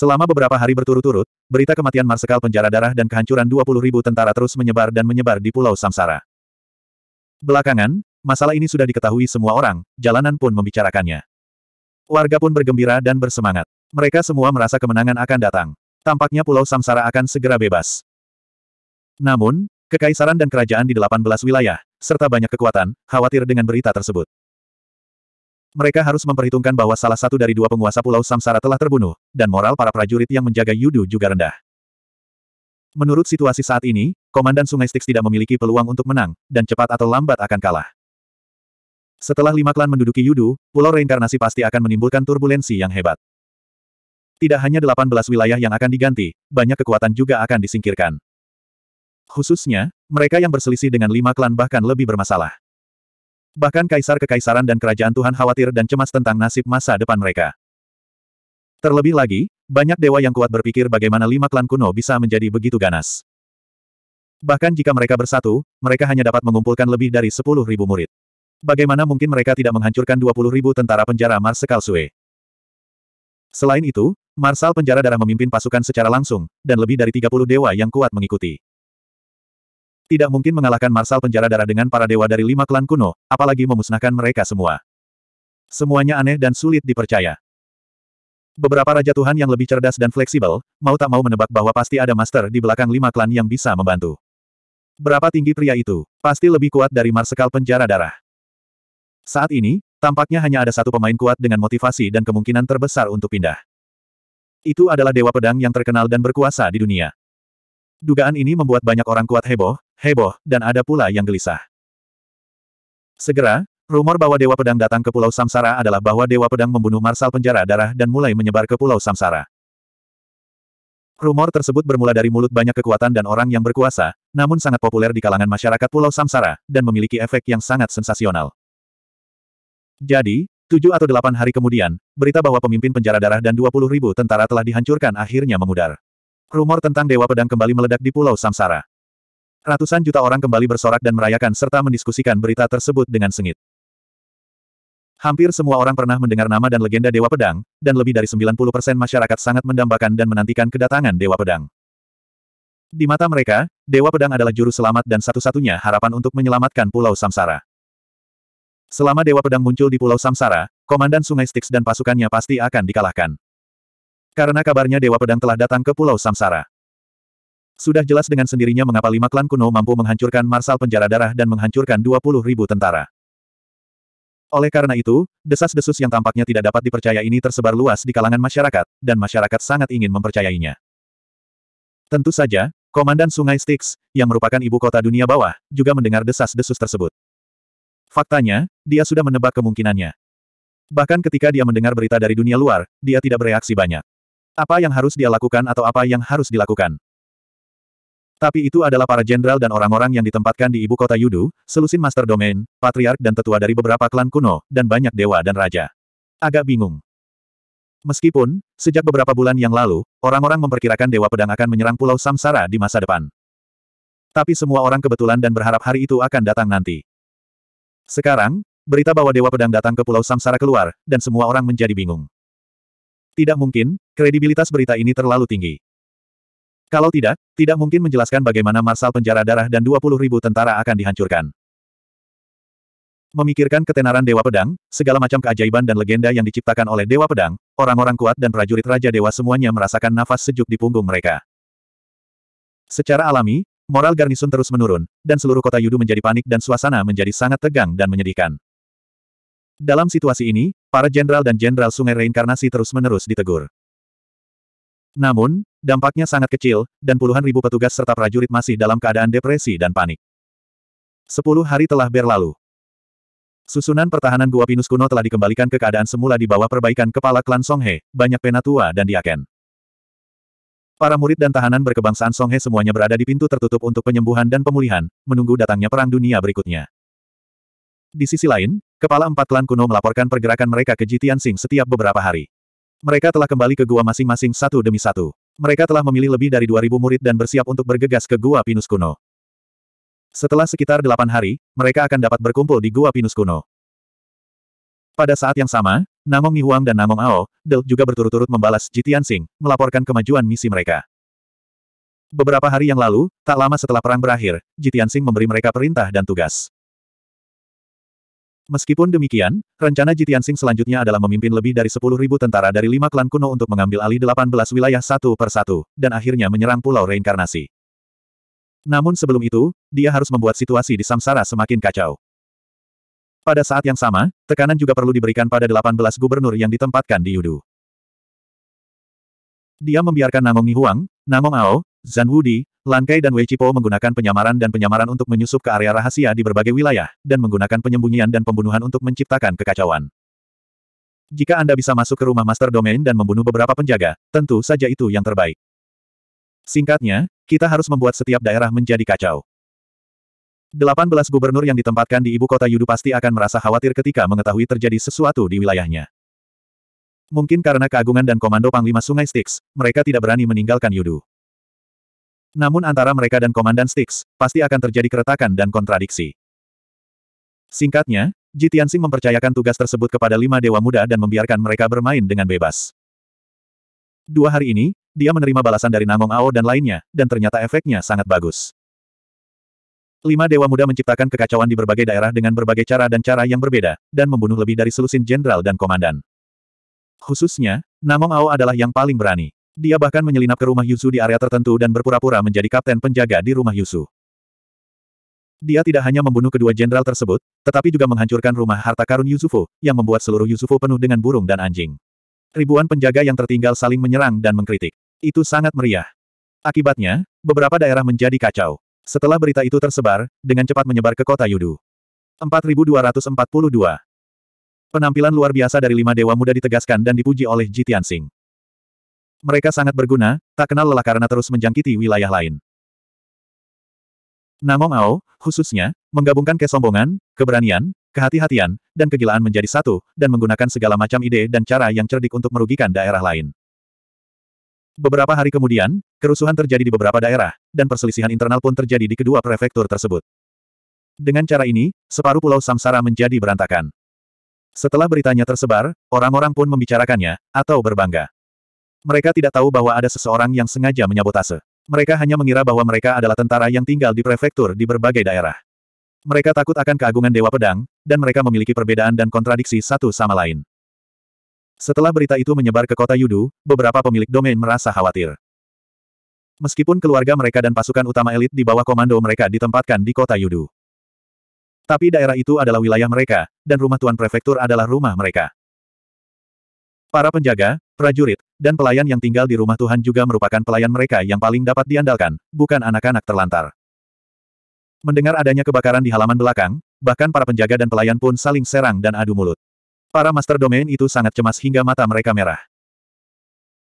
Selama beberapa hari berturut-turut, berita kematian Marsekal penjara darah dan kehancuran ribu tentara terus menyebar dan menyebar di Pulau Samsara. Belakangan, masalah ini sudah diketahui semua orang, jalanan pun membicarakannya. Warga pun bergembira dan bersemangat. Mereka semua merasa kemenangan akan datang. Tampaknya Pulau Samsara akan segera bebas. Namun, kekaisaran dan kerajaan di 18 wilayah, serta banyak kekuatan, khawatir dengan berita tersebut. Mereka harus memperhitungkan bahwa salah satu dari dua penguasa Pulau Samsara telah terbunuh, dan moral para prajurit yang menjaga Yudu juga rendah. Menurut situasi saat ini, Komandan Sungai Styx tidak memiliki peluang untuk menang, dan cepat atau lambat akan kalah. Setelah lima klan menduduki Yudu, Pulau Reinkarnasi pasti akan menimbulkan turbulensi yang hebat. Tidak hanya 18 wilayah yang akan diganti, banyak kekuatan juga akan disingkirkan. Khususnya, mereka yang berselisih dengan lima klan bahkan lebih bermasalah. Bahkan kaisar kekaisaran dan kerajaan Tuhan khawatir dan cemas tentang nasib masa depan mereka. Terlebih lagi, banyak dewa yang kuat berpikir bagaimana lima klan kuno bisa menjadi begitu ganas. Bahkan jika mereka bersatu, mereka hanya dapat mengumpulkan lebih dari sepuluh ribu murid. Bagaimana mungkin mereka tidak menghancurkan dua puluh ribu tentara penjara Marsekal Sue? Selain itu, Marsal penjara darah memimpin pasukan secara langsung, dan lebih dari tiga puluh dewa yang kuat mengikuti. Tidak mungkin mengalahkan Marsal Penjara Darah dengan para dewa dari lima klan kuno, apalagi memusnahkan mereka semua. Semuanya aneh dan sulit dipercaya. Beberapa Raja Tuhan yang lebih cerdas dan fleksibel, mau tak mau menebak bahwa pasti ada master di belakang lima klan yang bisa membantu. Berapa tinggi pria itu? Pasti lebih kuat dari Marsekal Penjara Darah. Saat ini, tampaknya hanya ada satu pemain kuat dengan motivasi dan kemungkinan terbesar untuk pindah. Itu adalah Dewa Pedang yang terkenal dan berkuasa di dunia. Dugaan ini membuat banyak orang kuat heboh, heboh, dan ada pula yang gelisah. Segera, rumor bahwa Dewa Pedang datang ke Pulau Samsara adalah bahwa Dewa Pedang membunuh Marsal Penjara Darah dan mulai menyebar ke Pulau Samsara. Rumor tersebut bermula dari mulut banyak kekuatan dan orang yang berkuasa, namun sangat populer di kalangan masyarakat Pulau Samsara, dan memiliki efek yang sangat sensasional. Jadi, tujuh atau delapan hari kemudian, berita bahwa pemimpin penjara darah dan dua puluh ribu tentara telah dihancurkan akhirnya memudar. Rumor tentang Dewa Pedang kembali meledak di Pulau Samsara. Ratusan juta orang kembali bersorak dan merayakan serta mendiskusikan berita tersebut dengan sengit. Hampir semua orang pernah mendengar nama dan legenda Dewa Pedang, dan lebih dari 90% masyarakat sangat mendambakan dan menantikan kedatangan Dewa Pedang. Di mata mereka, Dewa Pedang adalah juru selamat dan satu-satunya harapan untuk menyelamatkan Pulau Samsara. Selama Dewa Pedang muncul di Pulau Samsara, Komandan Sungai Styx dan pasukannya pasti akan dikalahkan. Karena kabarnya Dewa Pedang telah datang ke Pulau Samsara. Sudah jelas dengan sendirinya mengapa lima klan kuno mampu menghancurkan Marsal Penjara Darah dan menghancurkan dua puluh ribu tentara. Oleh karena itu, desas-desus yang tampaknya tidak dapat dipercaya ini tersebar luas di kalangan masyarakat, dan masyarakat sangat ingin mempercayainya. Tentu saja, Komandan Sungai Styx, yang merupakan ibu kota dunia bawah, juga mendengar desas-desus tersebut. Faktanya, dia sudah menebak kemungkinannya. Bahkan ketika dia mendengar berita dari dunia luar, dia tidak bereaksi banyak. Apa yang harus dia lakukan atau apa yang harus dilakukan? Tapi itu adalah para jenderal dan orang-orang yang ditempatkan di ibu kota Yudu, selusin master domain, patriark dan tetua dari beberapa klan kuno, dan banyak dewa dan raja. Agak bingung. Meskipun, sejak beberapa bulan yang lalu, orang-orang memperkirakan Dewa Pedang akan menyerang Pulau Samsara di masa depan. Tapi semua orang kebetulan dan berharap hari itu akan datang nanti. Sekarang, berita bahwa Dewa Pedang datang ke Pulau Samsara keluar, dan semua orang menjadi bingung. Tidak mungkin, kredibilitas berita ini terlalu tinggi. Kalau tidak, tidak mungkin menjelaskan bagaimana marsal penjara darah dan 20 ribu tentara akan dihancurkan. Memikirkan ketenaran Dewa Pedang, segala macam keajaiban dan legenda yang diciptakan oleh Dewa Pedang, orang-orang kuat dan prajurit Raja Dewa semuanya merasakan nafas sejuk di punggung mereka. Secara alami, moral garnisun terus menurun, dan seluruh kota Yudu menjadi panik dan suasana menjadi sangat tegang dan menyedihkan. Dalam situasi ini, para jenderal dan jenderal sungai reinkarnasi terus-menerus ditegur. Namun, dampaknya sangat kecil, dan puluhan ribu petugas serta prajurit masih dalam keadaan depresi dan panik. Sepuluh hari telah berlalu. Susunan pertahanan Gua Pinus kuno telah dikembalikan ke keadaan semula di bawah perbaikan kepala klan Songhe, banyak penatua dan diaken. Para murid dan tahanan berkebangsaan Songhe semuanya berada di pintu tertutup untuk penyembuhan dan pemulihan, menunggu datangnya Perang Dunia berikutnya. Di sisi lain, kepala empat klan kuno melaporkan pergerakan mereka ke Jitian Sing setiap beberapa hari. Mereka telah kembali ke gua masing-masing satu demi satu. Mereka telah memilih lebih dari 2.000 murid dan bersiap untuk bergegas ke gua Pinus Kuno. Setelah sekitar delapan hari, mereka akan dapat berkumpul di gua Pinus Kuno. Pada saat yang sama, Namong Nihuang dan Namong Ao, Del juga berturut-turut membalas Jitian Sing, melaporkan kemajuan misi mereka. Beberapa hari yang lalu, tak lama setelah perang berakhir, Jitian Sing memberi mereka perintah dan tugas. Meskipun demikian, rencana Jitian Sing selanjutnya adalah memimpin lebih dari 10.000 tentara dari lima klan kuno untuk mengambil alih 18 wilayah satu per satu, dan akhirnya menyerang Pulau Reinkarnasi. Namun sebelum itu, dia harus membuat situasi di Samsara semakin kacau. Pada saat yang sama, tekanan juga perlu diberikan pada 18 gubernur yang ditempatkan di Yudu. Dia membiarkan Nangong Nihuang, Namong Ao, Zan Wudi, Lankai dan Wei Chipo menggunakan penyamaran dan penyamaran untuk menyusup ke area rahasia di berbagai wilayah, dan menggunakan penyembunyian dan pembunuhan untuk menciptakan kekacauan. Jika Anda bisa masuk ke rumah Master Domain dan membunuh beberapa penjaga, tentu saja itu yang terbaik. Singkatnya, kita harus membuat setiap daerah menjadi kacau. 18 gubernur yang ditempatkan di ibu kota Yudu pasti akan merasa khawatir ketika mengetahui terjadi sesuatu di wilayahnya. Mungkin karena keagungan dan komando Panglima Sungai Styx, mereka tidak berani meninggalkan Yudu. Namun antara mereka dan Komandan Styx, pasti akan terjadi keretakan dan kontradiksi. Singkatnya, Jitiansing mempercayakan tugas tersebut kepada lima dewa muda dan membiarkan mereka bermain dengan bebas. Dua hari ini, dia menerima balasan dari Namong Ao dan lainnya, dan ternyata efeknya sangat bagus. Lima dewa muda menciptakan kekacauan di berbagai daerah dengan berbagai cara dan cara yang berbeda, dan membunuh lebih dari selusin jenderal dan komandan. Khususnya, Namong Ao adalah yang paling berani. Dia bahkan menyelinap ke rumah Yusu di area tertentu dan berpura-pura menjadi kapten penjaga di rumah Yusu. Dia tidak hanya membunuh kedua jenderal tersebut, tetapi juga menghancurkan rumah harta karun Yusufu, yang membuat seluruh Yusufu penuh dengan burung dan anjing. Ribuan penjaga yang tertinggal saling menyerang dan mengkritik. Itu sangat meriah. Akibatnya, beberapa daerah menjadi kacau. Setelah berita itu tersebar, dengan cepat menyebar ke kota Yudu. 4242 Penampilan luar biasa dari lima dewa muda ditegaskan dan dipuji oleh Jitian Singh. Mereka sangat berguna, tak kenal lelah karena terus menjangkiti wilayah lain. Namong Ao, khususnya, menggabungkan kesombongan, keberanian, kehati-hatian, dan kegilaan menjadi satu, dan menggunakan segala macam ide dan cara yang cerdik untuk merugikan daerah lain. Beberapa hari kemudian, kerusuhan terjadi di beberapa daerah, dan perselisihan internal pun terjadi di kedua prefektur tersebut. Dengan cara ini, separuh pulau Samsara menjadi berantakan. Setelah beritanya tersebar, orang-orang pun membicarakannya, atau berbangga. Mereka tidak tahu bahwa ada seseorang yang sengaja menyabotase. Mereka hanya mengira bahwa mereka adalah tentara yang tinggal di prefektur di berbagai daerah. Mereka takut akan keagungan Dewa Pedang, dan mereka memiliki perbedaan dan kontradiksi satu sama lain. Setelah berita itu menyebar ke kota Yudu, beberapa pemilik domain merasa khawatir. Meskipun keluarga mereka dan pasukan utama elit di bawah komando mereka ditempatkan di kota Yudu. Tapi daerah itu adalah wilayah mereka, dan rumah Tuan Prefektur adalah rumah mereka. Para penjaga, prajurit, dan pelayan yang tinggal di rumah Tuhan juga merupakan pelayan mereka yang paling dapat diandalkan, bukan anak-anak terlantar. Mendengar adanya kebakaran di halaman belakang, bahkan para penjaga dan pelayan pun saling serang dan adu mulut. Para master domain itu sangat cemas hingga mata mereka merah.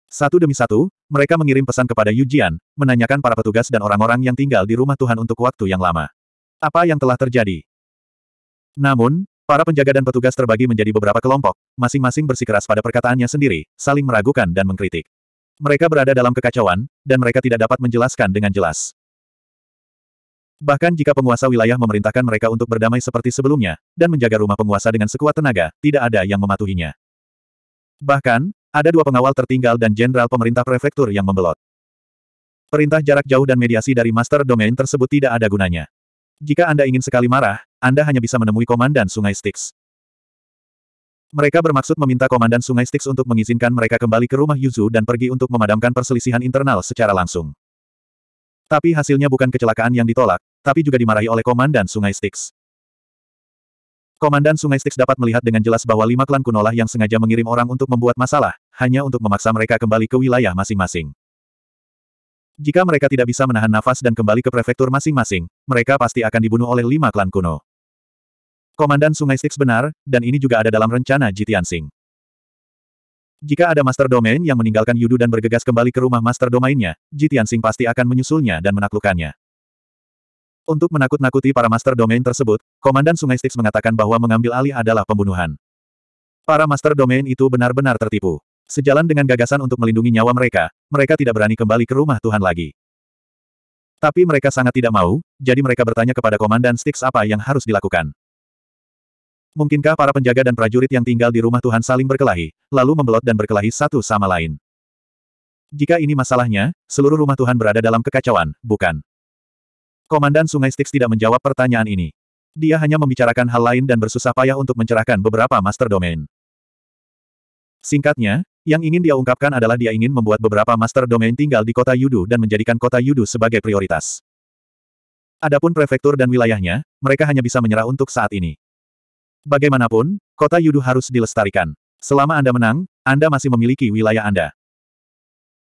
Satu demi satu, mereka mengirim pesan kepada Yu Jian, menanyakan para petugas dan orang-orang yang tinggal di rumah Tuhan untuk waktu yang lama. Apa yang telah terjadi? Namun, Para penjaga dan petugas terbagi menjadi beberapa kelompok, masing-masing bersikeras pada perkataannya sendiri, saling meragukan dan mengkritik. Mereka berada dalam kekacauan, dan mereka tidak dapat menjelaskan dengan jelas. Bahkan jika penguasa wilayah memerintahkan mereka untuk berdamai seperti sebelumnya, dan menjaga rumah penguasa dengan sekuat tenaga, tidak ada yang mematuhinya. Bahkan, ada dua pengawal tertinggal dan jenderal pemerintah prefektur yang membelot. Perintah jarak jauh dan mediasi dari master domain tersebut tidak ada gunanya. Jika Anda ingin sekali marah, anda hanya bisa menemui Komandan Sungai Styx. Mereka bermaksud meminta Komandan Sungai Styx untuk mengizinkan mereka kembali ke rumah Yuzu dan pergi untuk memadamkan perselisihan internal secara langsung. Tapi hasilnya bukan kecelakaan yang ditolak, tapi juga dimarahi oleh Komandan Sungai Styx. Komandan Sungai Styx dapat melihat dengan jelas bahwa lima klan Kuno lah yang sengaja mengirim orang untuk membuat masalah, hanya untuk memaksa mereka kembali ke wilayah masing-masing. Jika mereka tidak bisa menahan nafas dan kembali ke prefektur masing-masing, mereka pasti akan dibunuh oleh lima klan kuno. Komandan Sungai Styx benar, dan ini juga ada dalam rencana Jitian Sing. Jika ada Master Domain yang meninggalkan Yudu dan bergegas kembali ke rumah Master Domainnya, Jitian Sing pasti akan menyusulnya dan menaklukkannya. Untuk menakut-nakuti para Master Domain tersebut, Komandan Sungai Styx mengatakan bahwa mengambil alih adalah pembunuhan. Para Master Domain itu benar-benar tertipu. Sejalan dengan gagasan untuk melindungi nyawa mereka, mereka tidak berani kembali ke rumah Tuhan lagi. Tapi mereka sangat tidak mau, jadi mereka bertanya kepada Komandan Styx apa yang harus dilakukan. Mungkinkah para penjaga dan prajurit yang tinggal di rumah Tuhan saling berkelahi, lalu membelot dan berkelahi satu sama lain? Jika ini masalahnya, seluruh rumah Tuhan berada dalam kekacauan, bukan? Komandan Sungai Styx tidak menjawab pertanyaan ini. Dia hanya membicarakan hal lain dan bersusah payah untuk mencerahkan beberapa master domain. Singkatnya, yang ingin dia ungkapkan adalah dia ingin membuat beberapa master domain tinggal di kota Yudu dan menjadikan kota Yudu sebagai prioritas. Adapun prefektur dan wilayahnya, mereka hanya bisa menyerah untuk saat ini. Bagaimanapun, kota Yudu harus dilestarikan. Selama Anda menang, Anda masih memiliki wilayah Anda.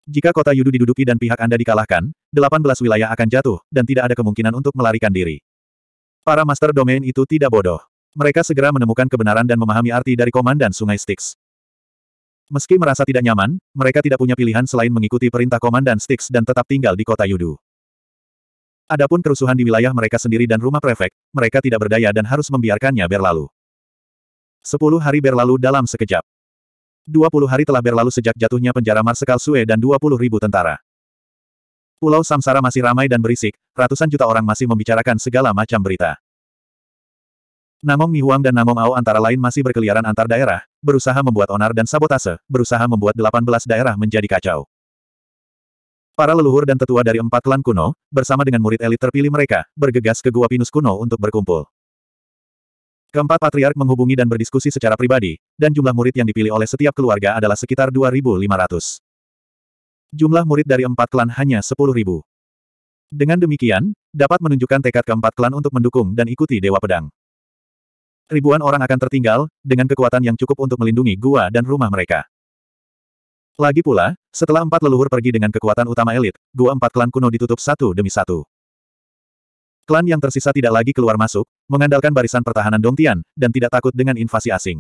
Jika kota Yudu diduduki dan pihak Anda dikalahkan, 18 wilayah akan jatuh, dan tidak ada kemungkinan untuk melarikan diri. Para master domain itu tidak bodoh. Mereka segera menemukan kebenaran dan memahami arti dari komandan Sungai Styx. Meski merasa tidak nyaman, mereka tidak punya pilihan selain mengikuti perintah komandan Styx dan tetap tinggal di kota Yudu. Adapun kerusuhan di wilayah mereka sendiri dan rumah prefek, mereka tidak berdaya dan harus membiarkannya berlalu. Sepuluh hari berlalu dalam sekejap. Dua puluh hari telah berlalu sejak jatuhnya penjara Marsekal Sue dan dua puluh ribu tentara. Pulau Samsara masih ramai dan berisik, ratusan juta orang masih membicarakan segala macam berita. Namong Huang dan Namong Ao antara lain masih berkeliaran antar daerah, berusaha membuat onar dan sabotase, berusaha membuat delapan belas daerah menjadi kacau. Para leluhur dan tetua dari empat klan kuno, bersama dengan murid elit terpilih mereka, bergegas ke Gua Pinus kuno untuk berkumpul. Keempat patriark menghubungi dan berdiskusi secara pribadi, dan jumlah murid yang dipilih oleh setiap keluarga adalah sekitar 2.500. Jumlah murid dari empat klan hanya 10.000. Dengan demikian, dapat menunjukkan tekad keempat klan untuk mendukung dan ikuti Dewa Pedang. Ribuan orang akan tertinggal, dengan kekuatan yang cukup untuk melindungi gua dan rumah mereka. Lagi pula, setelah empat leluhur pergi dengan kekuatan utama elit, gua empat klan kuno ditutup satu demi satu. Klan yang tersisa tidak lagi keluar masuk, mengandalkan barisan pertahanan Dongtian, dan tidak takut dengan invasi asing.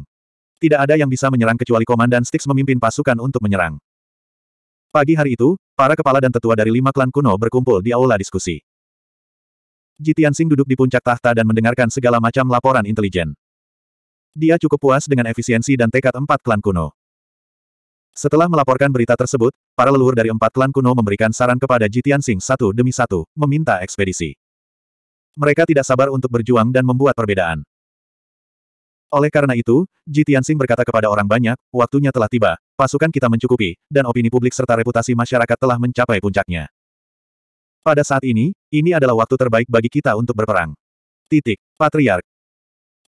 Tidak ada yang bisa menyerang kecuali Komandan Styx memimpin pasukan untuk menyerang. Pagi hari itu, para kepala dan tetua dari lima klan kuno berkumpul di aula diskusi. Jitian Sing duduk di puncak tahta dan mendengarkan segala macam laporan intelijen. Dia cukup puas dengan efisiensi dan tekad empat klan kuno. Setelah melaporkan berita tersebut, para leluhur dari empat klan kuno memberikan saran kepada Jitian Sing satu demi satu, meminta ekspedisi. Mereka tidak sabar untuk berjuang dan membuat perbedaan. Oleh karena itu, Ji Tianxing berkata kepada orang banyak, waktunya telah tiba, pasukan kita mencukupi, dan opini publik serta reputasi masyarakat telah mencapai puncaknya. Pada saat ini, ini adalah waktu terbaik bagi kita untuk berperang. Titik. Patriark.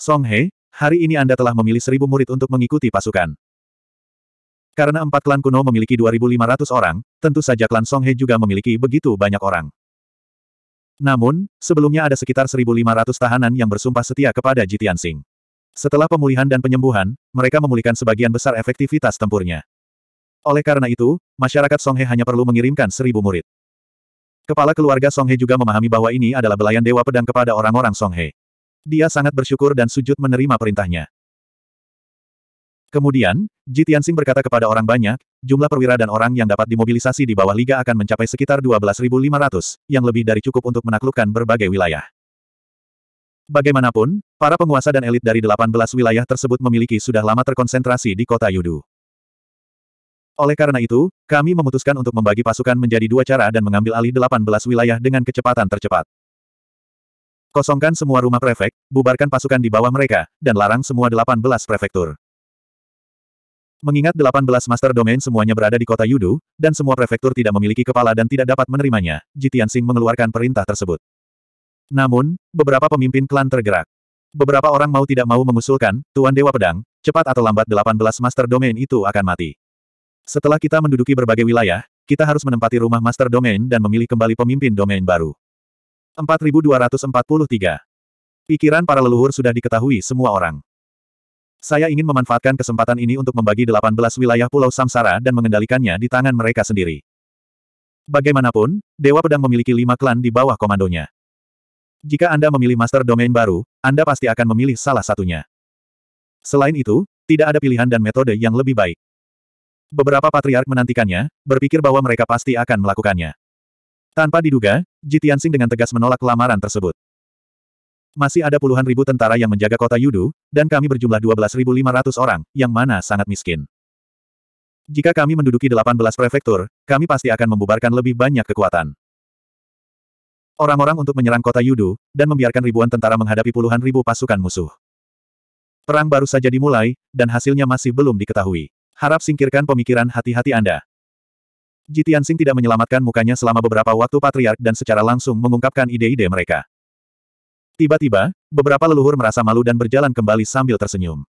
Song He, hari ini Anda telah memilih seribu murid untuk mengikuti pasukan. Karena empat klan kuno memiliki 2.500 orang, tentu saja klan Song He juga memiliki begitu banyak orang. Namun, sebelumnya ada sekitar 1.500 tahanan yang bersumpah setia kepada Jitian Sing. Setelah pemulihan dan penyembuhan, mereka memulihkan sebagian besar efektivitas tempurnya. Oleh karena itu, masyarakat Songhe hanya perlu mengirimkan seribu murid. Kepala keluarga Songhe juga memahami bahwa ini adalah belayan Dewa Pedang kepada orang-orang Songhe. Dia sangat bersyukur dan sujud menerima perintahnya. Kemudian, Ji Tianxing berkata kepada orang banyak, jumlah perwira dan orang yang dapat dimobilisasi di bawah liga akan mencapai sekitar 12.500, yang lebih dari cukup untuk menaklukkan berbagai wilayah. Bagaimanapun, para penguasa dan elit dari 18 wilayah tersebut memiliki sudah lama terkonsentrasi di kota Yudu. Oleh karena itu, kami memutuskan untuk membagi pasukan menjadi dua cara dan mengambil alih 18 wilayah dengan kecepatan tercepat. Kosongkan semua rumah prefek, bubarkan pasukan di bawah mereka, dan larang semua 18 prefektur. Mengingat 18 master domain semuanya berada di kota Yudu, dan semua prefektur tidak memiliki kepala dan tidak dapat menerimanya, Sing mengeluarkan perintah tersebut. Namun, beberapa pemimpin klan tergerak. Beberapa orang mau tidak mau mengusulkan, Tuan Dewa Pedang, cepat atau lambat 18 master domain itu akan mati. Setelah kita menduduki berbagai wilayah, kita harus menempati rumah master domain dan memilih kembali pemimpin domain baru. 4243. Pikiran para leluhur sudah diketahui semua orang. Saya ingin memanfaatkan kesempatan ini untuk membagi 18 wilayah Pulau Samsara dan mengendalikannya di tangan mereka sendiri. Bagaimanapun, Dewa Pedang memiliki lima klan di bawah komandonya. Jika Anda memilih Master Domain baru, Anda pasti akan memilih salah satunya. Selain itu, tidak ada pilihan dan metode yang lebih baik. Beberapa patriark menantikannya, berpikir bahwa mereka pasti akan melakukannya. Tanpa diduga, Jitiansing dengan tegas menolak lamaran tersebut. Masih ada puluhan ribu tentara yang menjaga kota Yudu, dan kami berjumlah 12.500 orang, yang mana sangat miskin. Jika kami menduduki 18 prefektur, kami pasti akan membubarkan lebih banyak kekuatan. Orang-orang untuk menyerang kota Yudu, dan membiarkan ribuan tentara menghadapi puluhan ribu pasukan musuh. Perang baru saja dimulai, dan hasilnya masih belum diketahui. Harap singkirkan pemikiran hati-hati Anda. Jitian Sing tidak menyelamatkan mukanya selama beberapa waktu patriark dan secara langsung mengungkapkan ide-ide mereka. Tiba-tiba, beberapa leluhur merasa malu dan berjalan kembali sambil tersenyum.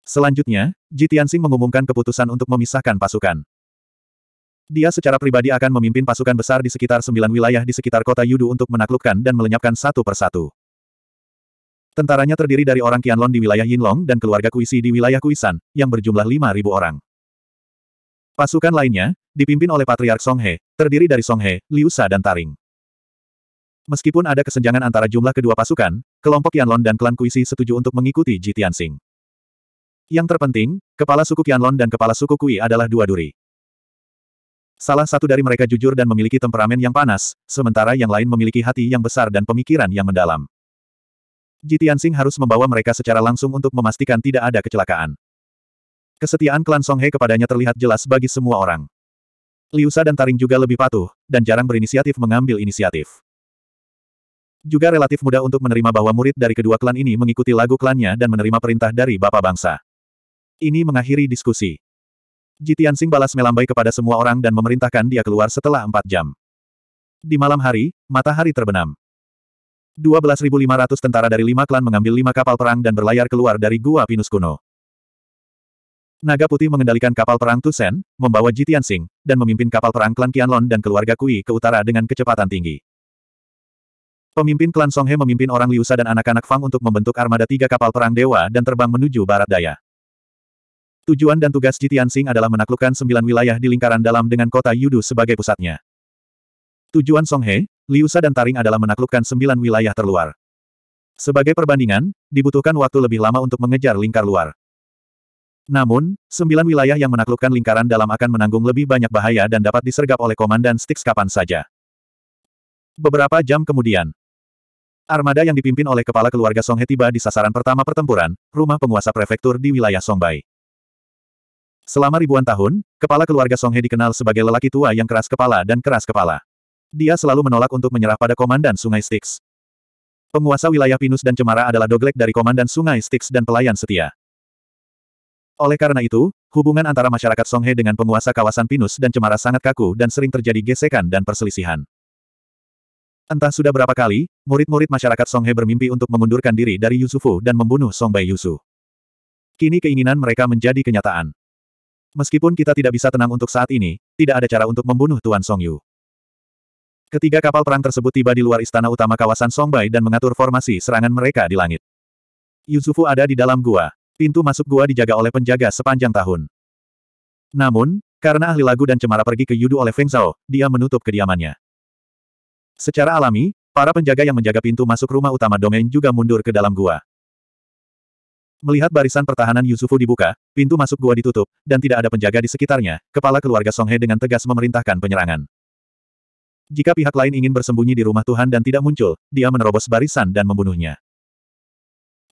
Selanjutnya, Jitiansing mengumumkan keputusan untuk memisahkan pasukan. Dia secara pribadi akan memimpin pasukan besar di sekitar sembilan wilayah di sekitar kota Yudu untuk menaklukkan dan melenyapkan satu persatu. Tentaranya terdiri dari orang Qianlong di wilayah Yinlong dan keluarga Kuisi di wilayah Kuisan, yang berjumlah lima ribu orang. Pasukan lainnya, dipimpin oleh Patriark Songhe, terdiri dari Songhe, Liusa dan Taring. Meskipun ada kesenjangan antara jumlah kedua pasukan, kelompok Yanlon dan klan Kuisi setuju untuk mengikuti Ji Tianxing. Yang terpenting, kepala suku Yanlon dan kepala suku Kui adalah dua duri. Salah satu dari mereka jujur dan memiliki temperamen yang panas, sementara yang lain memiliki hati yang besar dan pemikiran yang mendalam. Ji Tianxing harus membawa mereka secara langsung untuk memastikan tidak ada kecelakaan. Kesetiaan klan Songhe kepadanya terlihat jelas bagi semua orang. Liusa dan Taring juga lebih patuh, dan jarang berinisiatif mengambil inisiatif juga relatif mudah untuk menerima bahwa murid dari kedua klan ini mengikuti lagu klannya dan menerima perintah dari Bapak Bangsa. Ini mengakhiri diskusi. Jitian Sing balas melambai kepada semua orang dan memerintahkan dia keluar setelah empat jam. Di malam hari, matahari terbenam. 12.500 tentara dari lima klan mengambil lima kapal perang dan berlayar keluar dari Gua Pinus Kuno. Naga Putih mengendalikan kapal perang Tusen, membawa Jitian Sing, dan memimpin kapal perang klan Qianlon dan keluarga Kui ke utara dengan kecepatan tinggi. Pemimpin klan Songhe memimpin orang Liusa dan anak-anak Fang untuk membentuk armada tiga kapal perang dewa dan terbang menuju barat daya. Tujuan dan tugas Jitian Sing adalah menaklukkan sembilan wilayah di lingkaran dalam dengan kota Yudu sebagai pusatnya. Tujuan Songhe, Liusa dan Taring adalah menaklukkan sembilan wilayah terluar. Sebagai perbandingan, dibutuhkan waktu lebih lama untuk mengejar lingkar luar. Namun, sembilan wilayah yang menaklukkan lingkaran dalam akan menanggung lebih banyak bahaya dan dapat disergap oleh komandan Styx kapan saja. Beberapa jam kemudian, Armada yang dipimpin oleh kepala keluarga Songhe tiba di sasaran pertama pertempuran, rumah penguasa prefektur di wilayah Songbai. Selama ribuan tahun, kepala keluarga Songhe dikenal sebagai lelaki tua yang keras kepala dan keras kepala. Dia selalu menolak untuk menyerah pada komandan Sungai Styx. Penguasa wilayah Pinus dan Cemara adalah doglek dari komandan Sungai Styx dan pelayan setia. Oleh karena itu, hubungan antara masyarakat Songhe dengan penguasa kawasan Pinus dan Cemara sangat kaku dan sering terjadi gesekan dan perselisihan. Entah sudah berapa kali, murid-murid masyarakat Songhe bermimpi untuk mengundurkan diri dari Yusufu dan membunuh Songbai Yusu. Kini keinginan mereka menjadi kenyataan. Meskipun kita tidak bisa tenang untuk saat ini, tidak ada cara untuk membunuh Tuan Songyu. Ketiga kapal perang tersebut tiba di luar istana utama kawasan Songbai dan mengatur formasi serangan mereka di langit. Yusufu ada di dalam gua. Pintu masuk gua dijaga oleh penjaga sepanjang tahun. Namun, karena ahli lagu dan cemara pergi ke Yudu oleh Feng Zhao, dia menutup kediamannya. Secara alami, para penjaga yang menjaga pintu masuk rumah utama domain juga mundur ke dalam gua. Melihat barisan pertahanan Yusufu dibuka, pintu masuk gua ditutup, dan tidak ada penjaga di sekitarnya, kepala keluarga Songhe dengan tegas memerintahkan penyerangan. Jika pihak lain ingin bersembunyi di rumah Tuhan dan tidak muncul, dia menerobos barisan dan membunuhnya.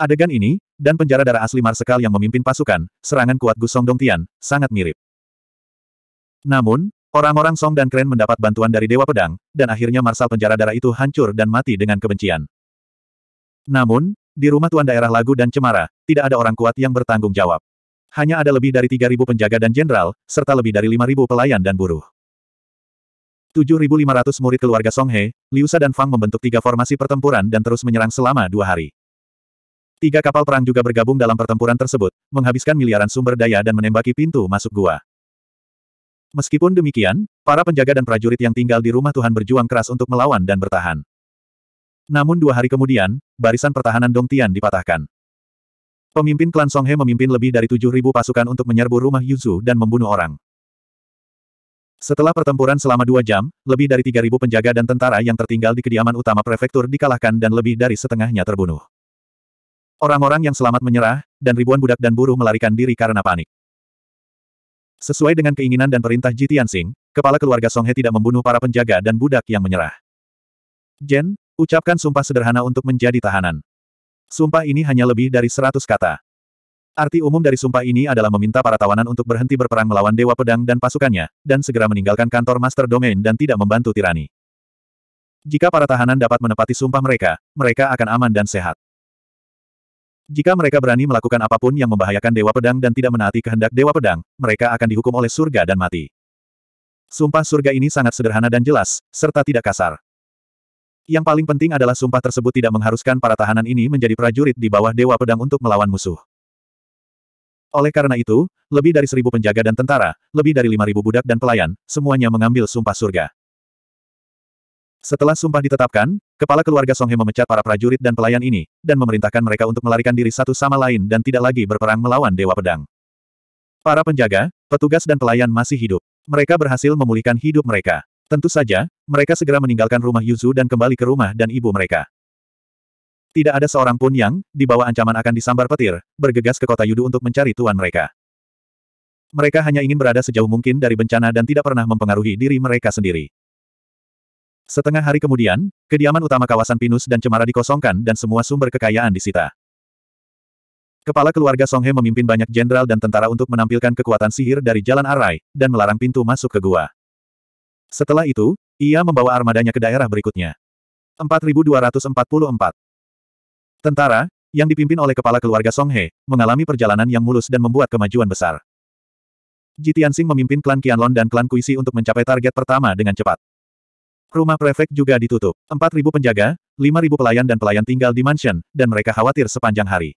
Adegan ini, dan penjara darah asli Marsekal yang memimpin pasukan, serangan kuat Gus Dongtian, Tian, sangat mirip. Namun, Orang-orang Song dan Kren mendapat bantuan dari Dewa Pedang, dan akhirnya Marsal Penjara Darah itu hancur dan mati dengan kebencian. Namun, di rumah Tuan Daerah Lagu dan Cemara, tidak ada orang kuat yang bertanggung jawab. Hanya ada lebih dari 3.000 penjaga dan jenderal, serta lebih dari 5.000 pelayan dan buruh. 7.500 murid keluarga Songhe, Liusa dan Fang membentuk tiga formasi pertempuran dan terus menyerang selama dua hari. Tiga kapal perang juga bergabung dalam pertempuran tersebut, menghabiskan miliaran sumber daya dan menembaki pintu masuk gua. Meskipun demikian, para penjaga dan prajurit yang tinggal di rumah Tuhan berjuang keras untuk melawan dan bertahan. Namun dua hari kemudian, barisan pertahanan Dong Tian dipatahkan. Pemimpin klan Songhe memimpin lebih dari 7.000 pasukan untuk menyerbu rumah Yuzu dan membunuh orang. Setelah pertempuran selama dua jam, lebih dari 3.000 penjaga dan tentara yang tertinggal di kediaman utama prefektur dikalahkan dan lebih dari setengahnya terbunuh. Orang-orang yang selamat menyerah, dan ribuan budak dan buruh melarikan diri karena panik. Sesuai dengan keinginan dan perintah Ji Tianxing, kepala keluarga Songhe tidak membunuh para penjaga dan budak yang menyerah. Jen, ucapkan sumpah sederhana untuk menjadi tahanan. Sumpah ini hanya lebih dari seratus kata. Arti umum dari sumpah ini adalah meminta para tawanan untuk berhenti berperang melawan Dewa Pedang dan pasukannya, dan segera meninggalkan kantor Master Domain dan tidak membantu tirani. Jika para tahanan dapat menepati sumpah mereka, mereka akan aman dan sehat. Jika mereka berani melakukan apapun yang membahayakan Dewa Pedang dan tidak menaati kehendak Dewa Pedang, mereka akan dihukum oleh surga dan mati. Sumpah surga ini sangat sederhana dan jelas, serta tidak kasar. Yang paling penting adalah sumpah tersebut tidak mengharuskan para tahanan ini menjadi prajurit di bawah Dewa Pedang untuk melawan musuh. Oleh karena itu, lebih dari seribu penjaga dan tentara, lebih dari lima ribu budak dan pelayan, semuanya mengambil sumpah surga. Setelah sumpah ditetapkan, kepala keluarga Songhe memecat para prajurit dan pelayan ini, dan memerintahkan mereka untuk melarikan diri satu sama lain dan tidak lagi berperang melawan Dewa Pedang. Para penjaga, petugas dan pelayan masih hidup. Mereka berhasil memulihkan hidup mereka. Tentu saja, mereka segera meninggalkan rumah Yuzu dan kembali ke rumah dan ibu mereka. Tidak ada seorang pun yang, di bawah ancaman akan disambar petir, bergegas ke kota Yudu untuk mencari tuan mereka. Mereka hanya ingin berada sejauh mungkin dari bencana dan tidak pernah mempengaruhi diri mereka sendiri. Setengah hari kemudian, kediaman utama kawasan Pinus dan Cemara dikosongkan dan semua sumber kekayaan disita. Kepala keluarga Songhe memimpin banyak jenderal dan tentara untuk menampilkan kekuatan sihir dari jalan Arai, dan melarang pintu masuk ke gua. Setelah itu, ia membawa armadanya ke daerah berikutnya. 4244 Tentara, yang dipimpin oleh kepala keluarga Songhe, mengalami perjalanan yang mulus dan membuat kemajuan besar. Jitian Sing memimpin klan Qianlon dan klan Kuisi untuk mencapai target pertama dengan cepat. Rumah prefek juga ditutup. 4.000 penjaga, 5.000 pelayan dan pelayan tinggal di mansion, dan mereka khawatir sepanjang hari.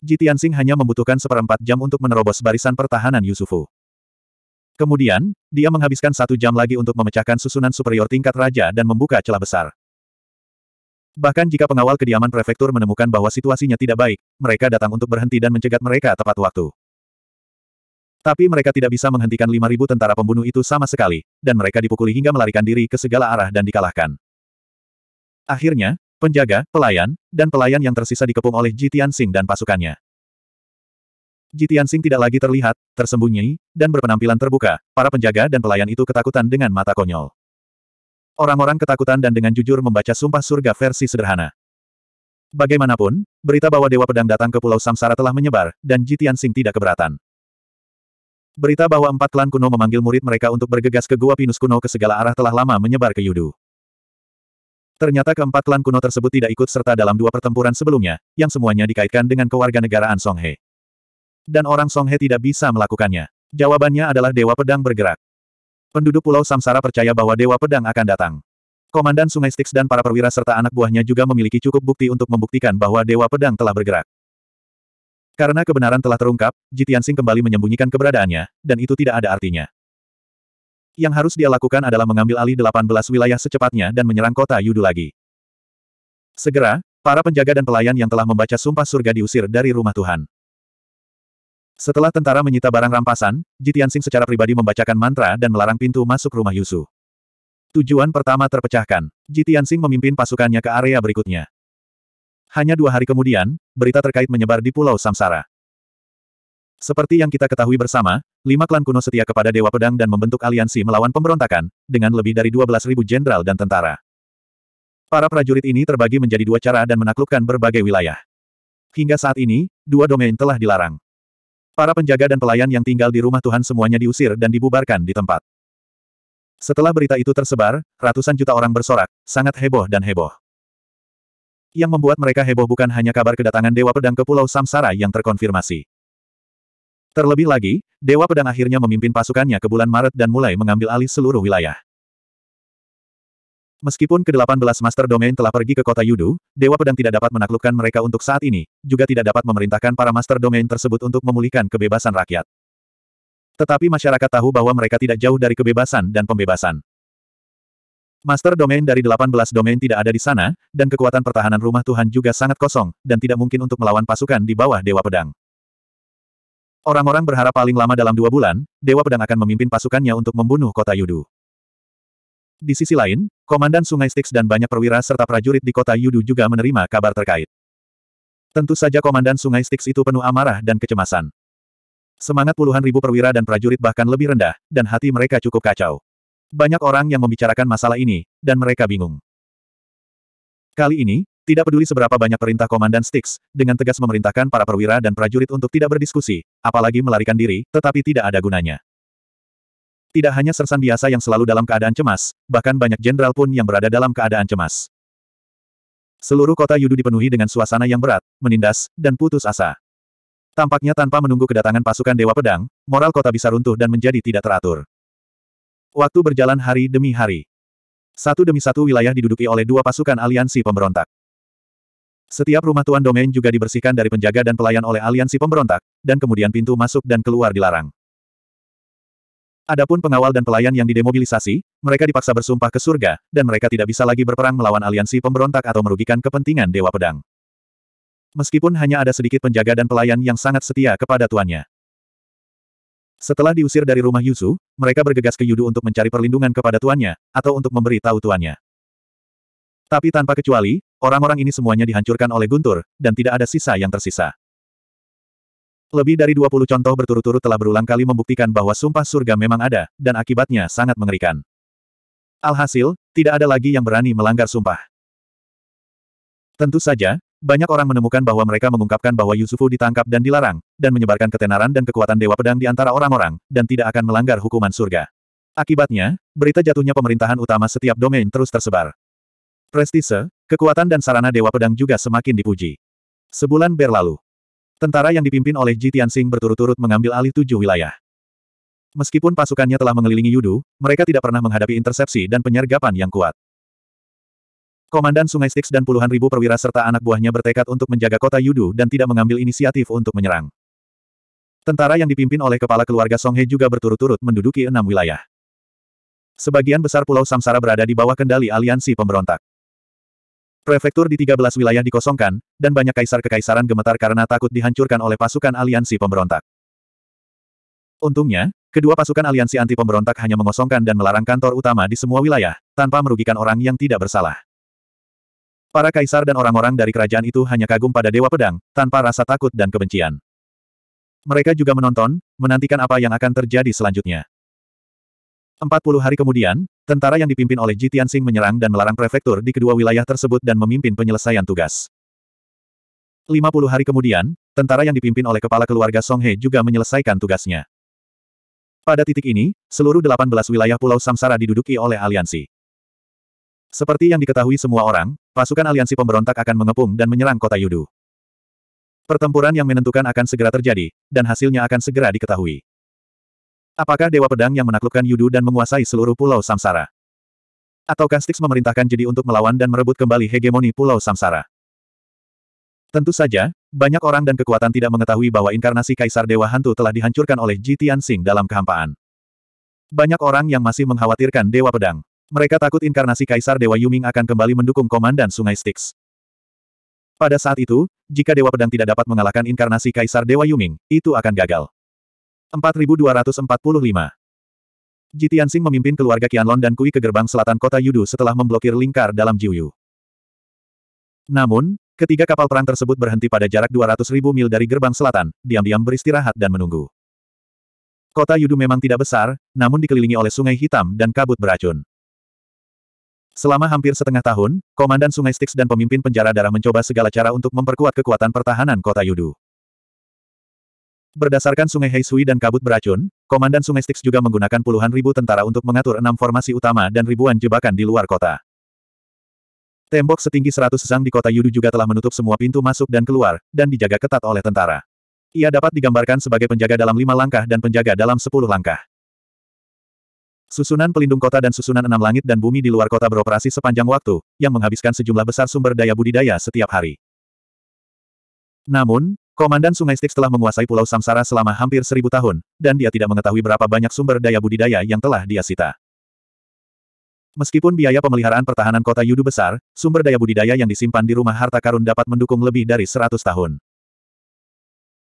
Jitiansing hanya membutuhkan seperempat jam untuk menerobos barisan pertahanan Yusufu. Kemudian, dia menghabiskan satu jam lagi untuk memecahkan susunan superior tingkat raja dan membuka celah besar. Bahkan jika pengawal kediaman prefektur menemukan bahwa situasinya tidak baik, mereka datang untuk berhenti dan mencegat mereka tepat waktu. Tapi mereka tidak bisa menghentikan 5.000 tentara pembunuh itu sama sekali, dan mereka dipukuli hingga melarikan diri ke segala arah dan dikalahkan. Akhirnya, penjaga, pelayan, dan pelayan yang tersisa dikepung oleh Jitian Sing dan pasukannya. Jitian Sing tidak lagi terlihat, tersembunyi, dan berpenampilan terbuka, para penjaga dan pelayan itu ketakutan dengan mata konyol. Orang-orang ketakutan dan dengan jujur membaca sumpah surga versi sederhana. Bagaimanapun, berita bahwa Dewa Pedang datang ke Pulau Samsara telah menyebar, dan Jitian Sing tidak keberatan. Berita bahwa empat klan kuno memanggil murid mereka untuk bergegas ke Gua Pinus kuno ke segala arah telah lama menyebar ke Yudu. Ternyata keempat klan kuno tersebut tidak ikut serta dalam dua pertempuran sebelumnya, yang semuanya dikaitkan dengan kewarganegaraan Songhe. Dan orang Songhe tidak bisa melakukannya. Jawabannya adalah Dewa Pedang bergerak. Penduduk Pulau Samsara percaya bahwa Dewa Pedang akan datang. Komandan Sungai Styx dan para perwira serta anak buahnya juga memiliki cukup bukti untuk membuktikan bahwa Dewa Pedang telah bergerak. Karena kebenaran telah terungkap, Jitian Jitiansing kembali menyembunyikan keberadaannya, dan itu tidak ada artinya. Yang harus dia lakukan adalah mengambil alih 18 wilayah secepatnya dan menyerang kota Yudu lagi. Segera, para penjaga dan pelayan yang telah membaca sumpah surga diusir dari rumah Tuhan. Setelah tentara menyita barang rampasan, Jitian Jitiansing secara pribadi membacakan mantra dan melarang pintu masuk rumah Yusu. Tujuan pertama terpecahkan. Jitian Jitiansing memimpin pasukannya ke area berikutnya. Hanya dua hari kemudian, berita terkait menyebar di Pulau Samsara. Seperti yang kita ketahui bersama, lima klan kuno setia kepada Dewa Pedang dan membentuk aliansi melawan pemberontakan, dengan lebih dari 12.000 jenderal dan tentara. Para prajurit ini terbagi menjadi dua cara dan menaklukkan berbagai wilayah. Hingga saat ini, dua domain telah dilarang. Para penjaga dan pelayan yang tinggal di rumah Tuhan semuanya diusir dan dibubarkan di tempat. Setelah berita itu tersebar, ratusan juta orang bersorak, sangat heboh dan heboh. Yang membuat mereka heboh bukan hanya kabar kedatangan Dewa Pedang ke Pulau Samsara yang terkonfirmasi. Terlebih lagi, Dewa Pedang akhirnya memimpin pasukannya ke bulan Maret dan mulai mengambil alih seluruh wilayah. Meskipun ke-18 Master Domain telah pergi ke kota Yudu, Dewa Pedang tidak dapat menaklukkan mereka untuk saat ini, juga tidak dapat memerintahkan para Master Domain tersebut untuk memulihkan kebebasan rakyat. Tetapi masyarakat tahu bahwa mereka tidak jauh dari kebebasan dan pembebasan. Master domain dari 18 domain tidak ada di sana, dan kekuatan pertahanan rumah Tuhan juga sangat kosong, dan tidak mungkin untuk melawan pasukan di bawah Dewa Pedang. Orang-orang berharap paling lama dalam dua bulan, Dewa Pedang akan memimpin pasukannya untuk membunuh kota Yudu. Di sisi lain, Komandan Sungai Styx dan banyak perwira serta prajurit di kota Yudu juga menerima kabar terkait. Tentu saja Komandan Sungai Styx itu penuh amarah dan kecemasan. Semangat puluhan ribu perwira dan prajurit bahkan lebih rendah, dan hati mereka cukup kacau. Banyak orang yang membicarakan masalah ini, dan mereka bingung. Kali ini, tidak peduli seberapa banyak perintah Komandan Styx, dengan tegas memerintahkan para perwira dan prajurit untuk tidak berdiskusi, apalagi melarikan diri, tetapi tidak ada gunanya. Tidak hanya sersan biasa yang selalu dalam keadaan cemas, bahkan banyak jenderal pun yang berada dalam keadaan cemas. Seluruh kota Yudu dipenuhi dengan suasana yang berat, menindas, dan putus asa. Tampaknya tanpa menunggu kedatangan pasukan Dewa Pedang, moral kota bisa runtuh dan menjadi tidak teratur. Waktu berjalan hari demi hari. Satu demi satu wilayah diduduki oleh dua pasukan aliansi pemberontak. Setiap rumah tuan domain juga dibersihkan dari penjaga dan pelayan oleh aliansi pemberontak, dan kemudian pintu masuk dan keluar dilarang. Adapun pengawal dan pelayan yang didemobilisasi, mereka dipaksa bersumpah ke surga, dan mereka tidak bisa lagi berperang melawan aliansi pemberontak atau merugikan kepentingan Dewa Pedang. Meskipun hanya ada sedikit penjaga dan pelayan yang sangat setia kepada tuannya. Setelah diusir dari rumah Yusu, mereka bergegas ke Yudu untuk mencari perlindungan kepada tuannya, atau untuk memberi tahu tuannya. Tapi tanpa kecuali, orang-orang ini semuanya dihancurkan oleh guntur, dan tidak ada sisa yang tersisa. Lebih dari 20 contoh berturut-turut telah berulang kali membuktikan bahwa sumpah surga memang ada, dan akibatnya sangat mengerikan. Alhasil, tidak ada lagi yang berani melanggar sumpah. Tentu saja, banyak orang menemukan bahwa mereka mengungkapkan bahwa Yusufu ditangkap dan dilarang, dan menyebarkan ketenaran dan kekuatan Dewa Pedang di antara orang-orang, dan tidak akan melanggar hukuman surga. Akibatnya, berita jatuhnya pemerintahan utama setiap domain terus tersebar. Prestise, kekuatan dan sarana Dewa Pedang juga semakin dipuji. Sebulan berlalu. Tentara yang dipimpin oleh Ji Tianxing berturut-turut mengambil alih tujuh wilayah. Meskipun pasukannya telah mengelilingi Yudu, mereka tidak pernah menghadapi intersepsi dan penyergapan yang kuat. Komandan Sungai Styx dan puluhan ribu perwira serta anak buahnya bertekad untuk menjaga kota Yudu dan tidak mengambil inisiatif untuk menyerang. Tentara yang dipimpin oleh kepala keluarga Songhe juga berturut-turut menduduki enam wilayah. Sebagian besar Pulau Samsara berada di bawah kendali aliansi pemberontak. Prefektur di 13 wilayah dikosongkan, dan banyak kaisar-kekaisaran gemetar karena takut dihancurkan oleh pasukan aliansi pemberontak. Untungnya, kedua pasukan aliansi anti pemberontak hanya mengosongkan dan melarang kantor utama di semua wilayah, tanpa merugikan orang yang tidak bersalah. Para kaisar dan orang-orang dari kerajaan itu hanya kagum pada Dewa Pedang, tanpa rasa takut dan kebencian. Mereka juga menonton, menantikan apa yang akan terjadi selanjutnya. 40 hari kemudian, tentara yang dipimpin oleh Ji Tianxing menyerang dan melarang prefektur di kedua wilayah tersebut dan memimpin penyelesaian tugas. 50 hari kemudian, tentara yang dipimpin oleh kepala keluarga Song He juga menyelesaikan tugasnya. Pada titik ini, seluruh delapan belas wilayah Pulau Samsara diduduki oleh aliansi. Seperti yang diketahui semua orang, Pasukan aliansi pemberontak akan mengepung dan menyerang kota Yudu. Pertempuran yang menentukan akan segera terjadi, dan hasilnya akan segera diketahui. Apakah Dewa Pedang yang menaklukkan Yudu dan menguasai seluruh Pulau Samsara? Ataukah Styx memerintahkan Jedi untuk melawan dan merebut kembali hegemoni Pulau Samsara? Tentu saja, banyak orang dan kekuatan tidak mengetahui bahwa inkarnasi Kaisar Dewa Hantu telah dihancurkan oleh Ji Tianxing dalam kehampaan. Banyak orang yang masih mengkhawatirkan Dewa Pedang. Mereka takut inkarnasi Kaisar Dewa Yuming akan kembali mendukung Komandan Sungai Styx. Pada saat itu, jika Dewa Pedang tidak dapat mengalahkan inkarnasi Kaisar Dewa Yuming, itu akan gagal. 4245 Ji memimpin keluarga Qianlong dan Kui ke gerbang selatan kota Yudu setelah memblokir lingkar dalam Jiuyu. Namun, ketiga kapal perang tersebut berhenti pada jarak 200 ribu mil dari gerbang selatan, diam-diam beristirahat dan menunggu. Kota Yudu memang tidak besar, namun dikelilingi oleh sungai hitam dan kabut beracun. Selama hampir setengah tahun, Komandan Sungai Styx dan pemimpin penjara darah mencoba segala cara untuk memperkuat kekuatan pertahanan kota Yudu. Berdasarkan Sungai Heisui dan kabut beracun, Komandan Sungai Styx juga menggunakan puluhan ribu tentara untuk mengatur enam formasi utama dan ribuan jebakan di luar kota. Tembok setinggi seratus sesang di kota Yudu juga telah menutup semua pintu masuk dan keluar, dan dijaga ketat oleh tentara. Ia dapat digambarkan sebagai penjaga dalam lima langkah dan penjaga dalam sepuluh langkah. Susunan pelindung kota dan susunan enam langit dan bumi di luar kota beroperasi sepanjang waktu, yang menghabiskan sejumlah besar sumber daya budidaya setiap hari. Namun, Komandan Sungai Styx telah menguasai Pulau Samsara selama hampir seribu tahun, dan dia tidak mengetahui berapa banyak sumber daya budidaya yang telah dia sita. Meskipun biaya pemeliharaan pertahanan kota Yudu besar, sumber daya budidaya yang disimpan di rumah harta karun dapat mendukung lebih dari seratus tahun.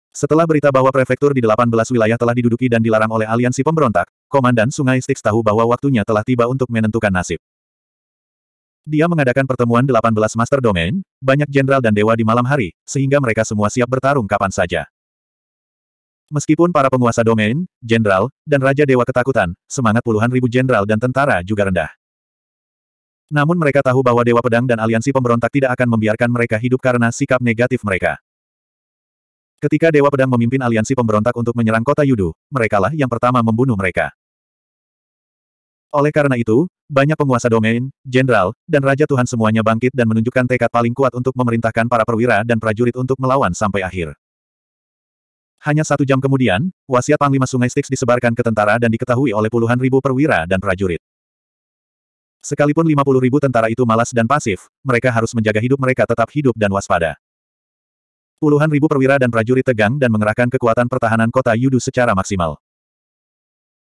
Setelah berita bahwa prefektur di 18 wilayah telah diduduki dan dilarang oleh aliansi pemberontak, Komandan Sungai Styx tahu bahwa waktunya telah tiba untuk menentukan nasib. Dia mengadakan pertemuan 18 Master Domain, banyak jenderal dan dewa di malam hari, sehingga mereka semua siap bertarung kapan saja. Meskipun para penguasa domain, jenderal, dan raja dewa ketakutan, semangat puluhan ribu jenderal dan tentara juga rendah. Namun mereka tahu bahwa Dewa Pedang dan aliansi pemberontak tidak akan membiarkan mereka hidup karena sikap negatif mereka. Ketika Dewa Pedang memimpin aliansi pemberontak untuk menyerang kota Yudu, merekalah yang pertama membunuh mereka. Oleh karena itu, banyak penguasa domain, jenderal, dan raja Tuhan semuanya bangkit dan menunjukkan tekad paling kuat untuk memerintahkan para perwira dan prajurit untuk melawan sampai akhir. Hanya satu jam kemudian, wasiat Panglima Sungai Styx disebarkan ke tentara dan diketahui oleh puluhan ribu perwira dan prajurit. Sekalipun 50 ribu tentara itu malas dan pasif, mereka harus menjaga hidup mereka tetap hidup dan waspada. Puluhan ribu perwira dan prajurit tegang dan mengerahkan kekuatan pertahanan kota Yudu secara maksimal.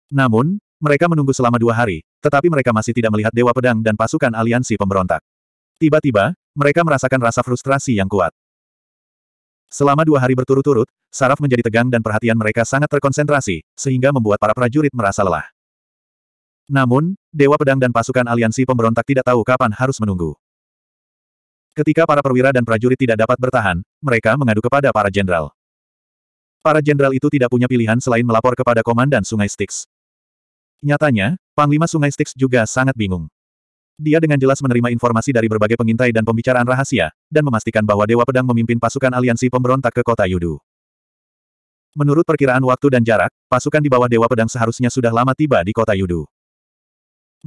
Namun, mereka menunggu selama dua hari, tetapi mereka masih tidak melihat Dewa Pedang dan pasukan aliansi pemberontak. Tiba-tiba, mereka merasakan rasa frustrasi yang kuat. Selama dua hari berturut-turut, saraf menjadi tegang dan perhatian mereka sangat terkonsentrasi, sehingga membuat para prajurit merasa lelah. Namun, Dewa Pedang dan pasukan aliansi pemberontak tidak tahu kapan harus menunggu. Ketika para perwira dan prajurit tidak dapat bertahan, mereka mengadu kepada para jenderal. Para jenderal itu tidak punya pilihan selain melapor kepada Komandan Sungai Styx. Nyatanya, Panglima Sungai Styx juga sangat bingung. Dia dengan jelas menerima informasi dari berbagai pengintai dan pembicaraan rahasia, dan memastikan bahwa Dewa Pedang memimpin pasukan aliansi pemberontak ke kota Yudu. Menurut perkiraan waktu dan jarak, pasukan di bawah Dewa Pedang seharusnya sudah lama tiba di kota Yudu.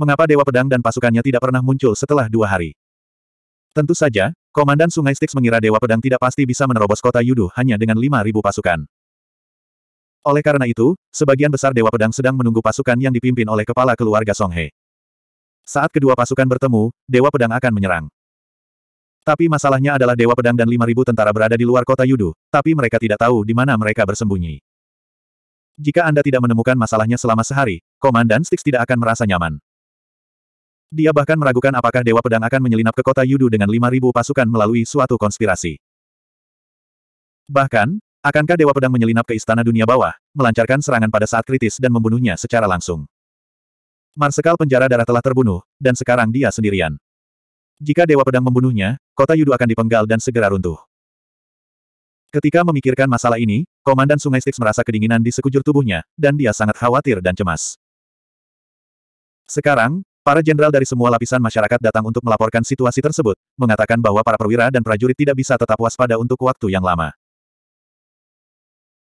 Mengapa Dewa Pedang dan pasukannya tidak pernah muncul setelah dua hari? Tentu saja, Komandan Sungai Styx mengira Dewa Pedang tidak pasti bisa menerobos kota Yudu hanya dengan 5.000 pasukan. Oleh karena itu, sebagian besar Dewa Pedang sedang menunggu pasukan yang dipimpin oleh kepala keluarga Song He. Saat kedua pasukan bertemu, Dewa Pedang akan menyerang. Tapi masalahnya adalah Dewa Pedang dan 5.000 tentara berada di luar kota Yudu, tapi mereka tidak tahu di mana mereka bersembunyi. Jika Anda tidak menemukan masalahnya selama sehari, Komandan Styx tidak akan merasa nyaman. Dia bahkan meragukan apakah Dewa Pedang akan menyelinap ke kota Yudu dengan 5.000 pasukan melalui suatu konspirasi. Bahkan, Akankah Dewa Pedang menyelinap ke istana dunia bawah, melancarkan serangan pada saat kritis dan membunuhnya secara langsung? Marsekal penjara darah telah terbunuh, dan sekarang dia sendirian. Jika Dewa Pedang membunuhnya, kota Yudu akan dipenggal dan segera runtuh. Ketika memikirkan masalah ini, Komandan Sungai Styx merasa kedinginan di sekujur tubuhnya, dan dia sangat khawatir dan cemas. Sekarang, para jenderal dari semua lapisan masyarakat datang untuk melaporkan situasi tersebut, mengatakan bahwa para perwira dan prajurit tidak bisa tetap waspada untuk waktu yang lama.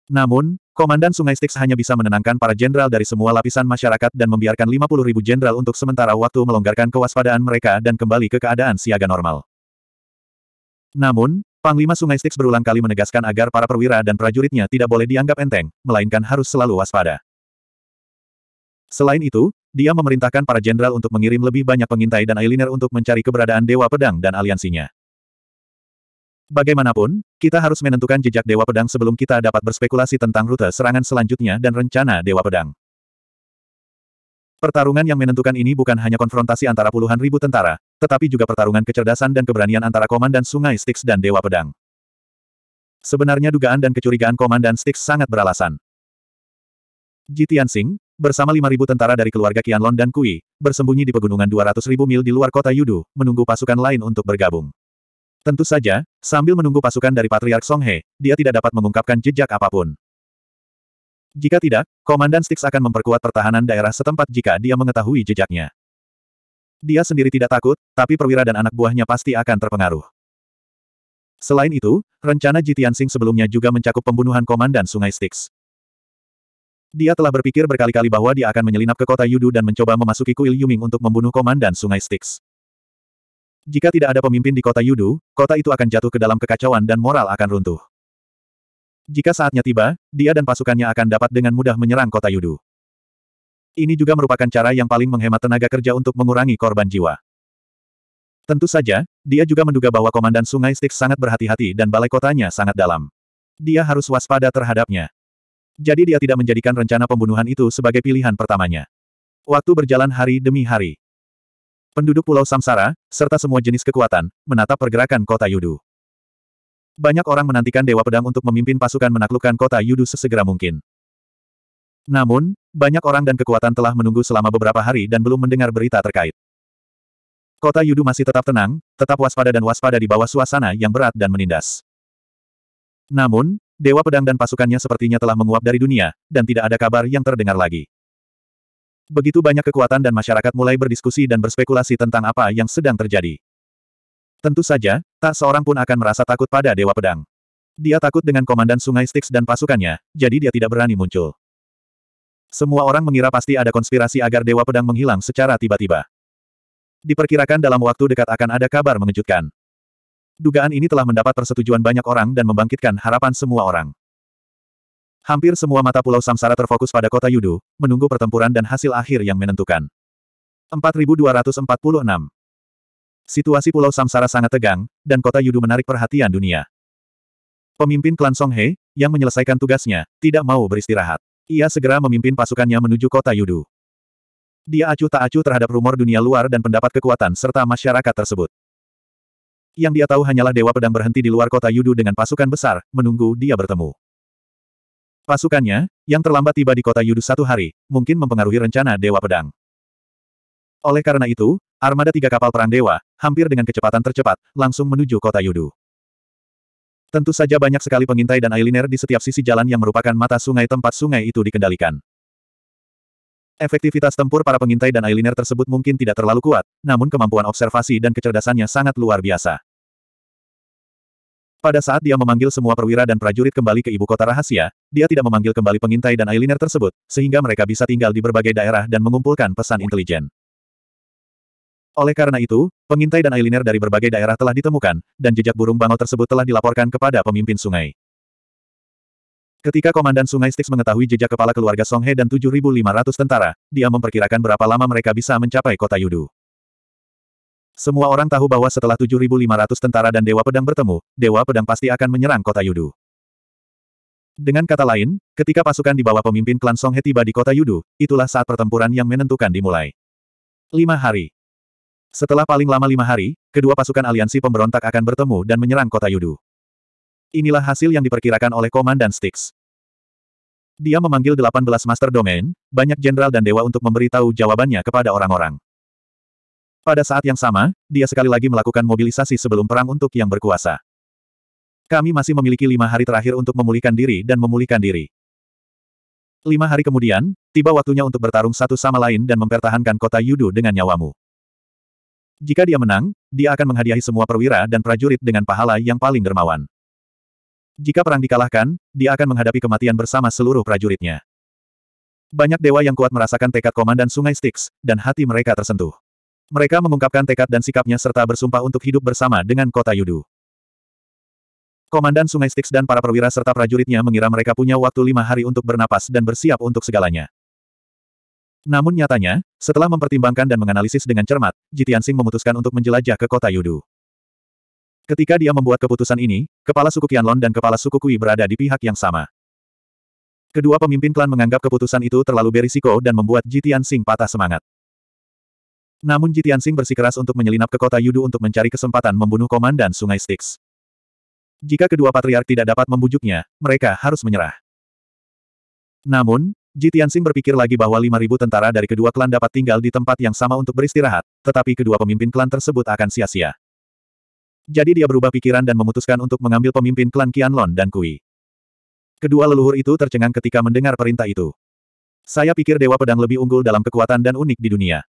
Namun, Komandan Sungai Styx hanya bisa menenangkan para jenderal dari semua lapisan masyarakat dan membiarkan 50 ribu jenderal untuk sementara waktu melonggarkan kewaspadaan mereka dan kembali ke keadaan siaga normal. Namun, Panglima Sungai Styx berulang kali menegaskan agar para perwira dan prajuritnya tidak boleh dianggap enteng, melainkan harus selalu waspada. Selain itu, dia memerintahkan para jenderal untuk mengirim lebih banyak pengintai dan eyeliner untuk mencari keberadaan Dewa Pedang dan aliansinya. Bagaimanapun, kita harus menentukan jejak Dewa Pedang sebelum kita dapat berspekulasi tentang rute serangan selanjutnya dan rencana Dewa Pedang. Pertarungan yang menentukan ini bukan hanya konfrontasi antara puluhan ribu tentara, tetapi juga pertarungan kecerdasan dan keberanian antara Komandan Sungai Styx dan Dewa Pedang. Sebenarnya dugaan dan kecurigaan Komandan Styx sangat beralasan. Jitian Singh, bersama 5.000 tentara dari keluarga Qianlong dan Kui, bersembunyi di pegunungan 200.000 mil di luar kota Yudu, menunggu pasukan lain untuk bergabung. Tentu saja, sambil menunggu pasukan dari Patriark Song He, dia tidak dapat mengungkapkan jejak apapun. Jika tidak, Komandan Styx akan memperkuat pertahanan daerah setempat jika dia mengetahui jejaknya. Dia sendiri tidak takut, tapi perwira dan anak buahnya pasti akan terpengaruh. Selain itu, rencana Jitian Sing sebelumnya juga mencakup pembunuhan Komandan Sungai Styx. Dia telah berpikir berkali-kali bahwa dia akan menyelinap ke kota Yudu dan mencoba memasuki kuil Yuming untuk membunuh Komandan Sungai Styx. Jika tidak ada pemimpin di kota Yudu, kota itu akan jatuh ke dalam kekacauan dan moral akan runtuh. Jika saatnya tiba, dia dan pasukannya akan dapat dengan mudah menyerang kota Yudu. Ini juga merupakan cara yang paling menghemat tenaga kerja untuk mengurangi korban jiwa. Tentu saja, dia juga menduga bahwa Komandan Sungai Styx sangat berhati-hati dan balai kotanya sangat dalam. Dia harus waspada terhadapnya. Jadi dia tidak menjadikan rencana pembunuhan itu sebagai pilihan pertamanya. Waktu berjalan hari demi hari penduduk Pulau Samsara, serta semua jenis kekuatan, menatap pergerakan kota Yudu. Banyak orang menantikan Dewa Pedang untuk memimpin pasukan menaklukkan kota Yudu sesegera mungkin. Namun, banyak orang dan kekuatan telah menunggu selama beberapa hari dan belum mendengar berita terkait. Kota Yudu masih tetap tenang, tetap waspada dan waspada di bawah suasana yang berat dan menindas. Namun, Dewa Pedang dan pasukannya sepertinya telah menguap dari dunia, dan tidak ada kabar yang terdengar lagi. Begitu banyak kekuatan dan masyarakat mulai berdiskusi dan berspekulasi tentang apa yang sedang terjadi. Tentu saja, tak seorang pun akan merasa takut pada Dewa Pedang. Dia takut dengan Komandan Sungai Styx dan pasukannya, jadi dia tidak berani muncul. Semua orang mengira pasti ada konspirasi agar Dewa Pedang menghilang secara tiba-tiba. Diperkirakan dalam waktu dekat akan ada kabar mengejutkan. Dugaan ini telah mendapat persetujuan banyak orang dan membangkitkan harapan semua orang. Hampir semua mata pulau samsara terfokus pada kota Yudu, menunggu pertempuran dan hasil akhir yang menentukan. 4246 Situasi pulau samsara sangat tegang, dan kota Yudu menarik perhatian dunia. Pemimpin klan He yang menyelesaikan tugasnya, tidak mau beristirahat. Ia segera memimpin pasukannya menuju kota Yudu. Dia acuh tak acuh terhadap rumor dunia luar dan pendapat kekuatan serta masyarakat tersebut. Yang dia tahu hanyalah Dewa Pedang berhenti di luar kota Yudu dengan pasukan besar, menunggu dia bertemu. Pasukannya, yang terlambat tiba di kota Yudus satu hari, mungkin mempengaruhi rencana Dewa Pedang. Oleh karena itu, armada tiga kapal perang dewa, hampir dengan kecepatan tercepat, langsung menuju kota Yudu. Tentu saja banyak sekali pengintai dan eyeliner di setiap sisi jalan yang merupakan mata sungai tempat sungai itu dikendalikan. Efektivitas tempur para pengintai dan eyeliner tersebut mungkin tidak terlalu kuat, namun kemampuan observasi dan kecerdasannya sangat luar biasa. Pada saat dia memanggil semua perwira dan prajurit kembali ke ibu kota rahasia, dia tidak memanggil kembali pengintai dan eyeliner tersebut, sehingga mereka bisa tinggal di berbagai daerah dan mengumpulkan pesan intelijen. Oleh karena itu, pengintai dan eyeliner dari berbagai daerah telah ditemukan, dan jejak burung bangau tersebut telah dilaporkan kepada pemimpin sungai. Ketika Komandan Sungai Styx mengetahui jejak kepala keluarga Songhe dan 7.500 tentara, dia memperkirakan berapa lama mereka bisa mencapai kota Yudu. Semua orang tahu bahwa setelah 7.500 tentara dan Dewa Pedang bertemu, Dewa Pedang pasti akan menyerang kota Yudu. Dengan kata lain, ketika pasukan di bawah pemimpin klan Songhe tiba di kota Yudu, itulah saat pertempuran yang menentukan dimulai. Lima hari. Setelah paling lama lima hari, kedua pasukan aliansi pemberontak akan bertemu dan menyerang kota Yudu. Inilah hasil yang diperkirakan oleh Komandan Styx. Dia memanggil 18 Master Domain, banyak jenderal dan dewa untuk memberitahu jawabannya kepada orang-orang. Pada saat yang sama, dia sekali lagi melakukan mobilisasi sebelum perang untuk yang berkuasa. Kami masih memiliki lima hari terakhir untuk memulihkan diri dan memulihkan diri. Lima hari kemudian, tiba waktunya untuk bertarung satu sama lain dan mempertahankan kota Yudu dengan nyawamu. Jika dia menang, dia akan menghadiahi semua perwira dan prajurit dengan pahala yang paling dermawan. Jika perang dikalahkan, dia akan menghadapi kematian bersama seluruh prajuritnya. Banyak dewa yang kuat merasakan tekad komandan Sungai Styx, dan hati mereka tersentuh. Mereka mengungkapkan tekad dan sikapnya serta bersumpah untuk hidup bersama dengan kota Yudu. Komandan Sungai Styx dan para perwira serta prajuritnya mengira mereka punya waktu lima hari untuk bernapas dan bersiap untuk segalanya. Namun nyatanya, setelah mempertimbangkan dan menganalisis dengan cermat, Jitian Jitiansing memutuskan untuk menjelajah ke kota Yudu. Ketika dia membuat keputusan ini, kepala suku Qianlon dan kepala suku Kui berada di pihak yang sama. Kedua pemimpin klan menganggap keputusan itu terlalu berisiko dan membuat Jitian Sing patah semangat. Namun Jitian Sing bersikeras untuk menyelinap ke kota Yudu untuk mencari kesempatan membunuh komandan Sungai Styx. Jika kedua patriark tidak dapat membujuknya, mereka harus menyerah. Namun, Jitian Sing berpikir lagi bahwa 5.000 tentara dari kedua klan dapat tinggal di tempat yang sama untuk beristirahat, tetapi kedua pemimpin klan tersebut akan sia-sia. Jadi dia berubah pikiran dan memutuskan untuk mengambil pemimpin klan Qianlon dan Kui. Kedua leluhur itu tercengang ketika mendengar perintah itu. Saya pikir Dewa Pedang lebih unggul dalam kekuatan dan unik di dunia.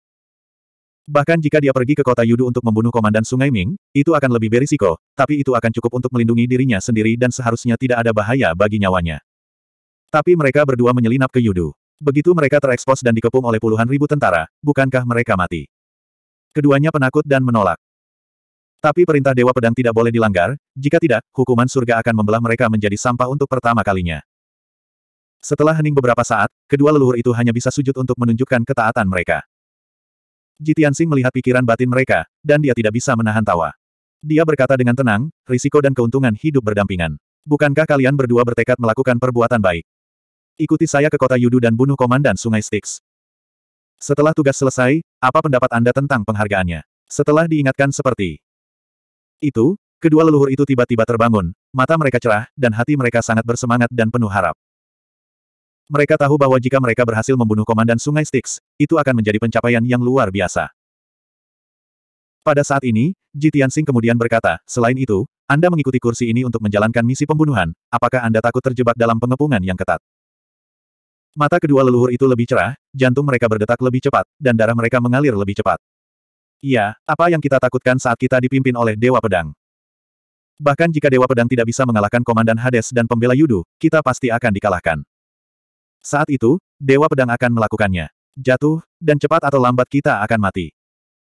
Bahkan jika dia pergi ke kota Yudu untuk membunuh Komandan Sungai Ming, itu akan lebih berisiko, tapi itu akan cukup untuk melindungi dirinya sendiri dan seharusnya tidak ada bahaya bagi nyawanya. Tapi mereka berdua menyelinap ke Yudu. Begitu mereka terekspos dan dikepung oleh puluhan ribu tentara, bukankah mereka mati? Keduanya penakut dan menolak. Tapi perintah Dewa Pedang tidak boleh dilanggar, jika tidak, hukuman surga akan membelah mereka menjadi sampah untuk pertama kalinya. Setelah hening beberapa saat, kedua leluhur itu hanya bisa sujud untuk menunjukkan ketaatan mereka. Jitian Sing melihat pikiran batin mereka, dan dia tidak bisa menahan tawa. Dia berkata dengan tenang, risiko dan keuntungan hidup berdampingan. Bukankah kalian berdua bertekad melakukan perbuatan baik? Ikuti saya ke kota Yudu dan bunuh komandan Sungai Styx. Setelah tugas selesai, apa pendapat Anda tentang penghargaannya? Setelah diingatkan seperti itu, kedua leluhur itu tiba-tiba terbangun, mata mereka cerah, dan hati mereka sangat bersemangat dan penuh harap. Mereka tahu bahwa jika mereka berhasil membunuh Komandan Sungai Styx, itu akan menjadi pencapaian yang luar biasa. Pada saat ini, Jitian Tianxing kemudian berkata, selain itu, Anda mengikuti kursi ini untuk menjalankan misi pembunuhan, apakah Anda takut terjebak dalam pengepungan yang ketat? Mata kedua leluhur itu lebih cerah, jantung mereka berdetak lebih cepat, dan darah mereka mengalir lebih cepat. Iya, apa yang kita takutkan saat kita dipimpin oleh Dewa Pedang? Bahkan jika Dewa Pedang tidak bisa mengalahkan Komandan Hades dan Pembela Yudu, kita pasti akan dikalahkan. Saat itu, Dewa Pedang akan melakukannya. Jatuh, dan cepat atau lambat kita akan mati.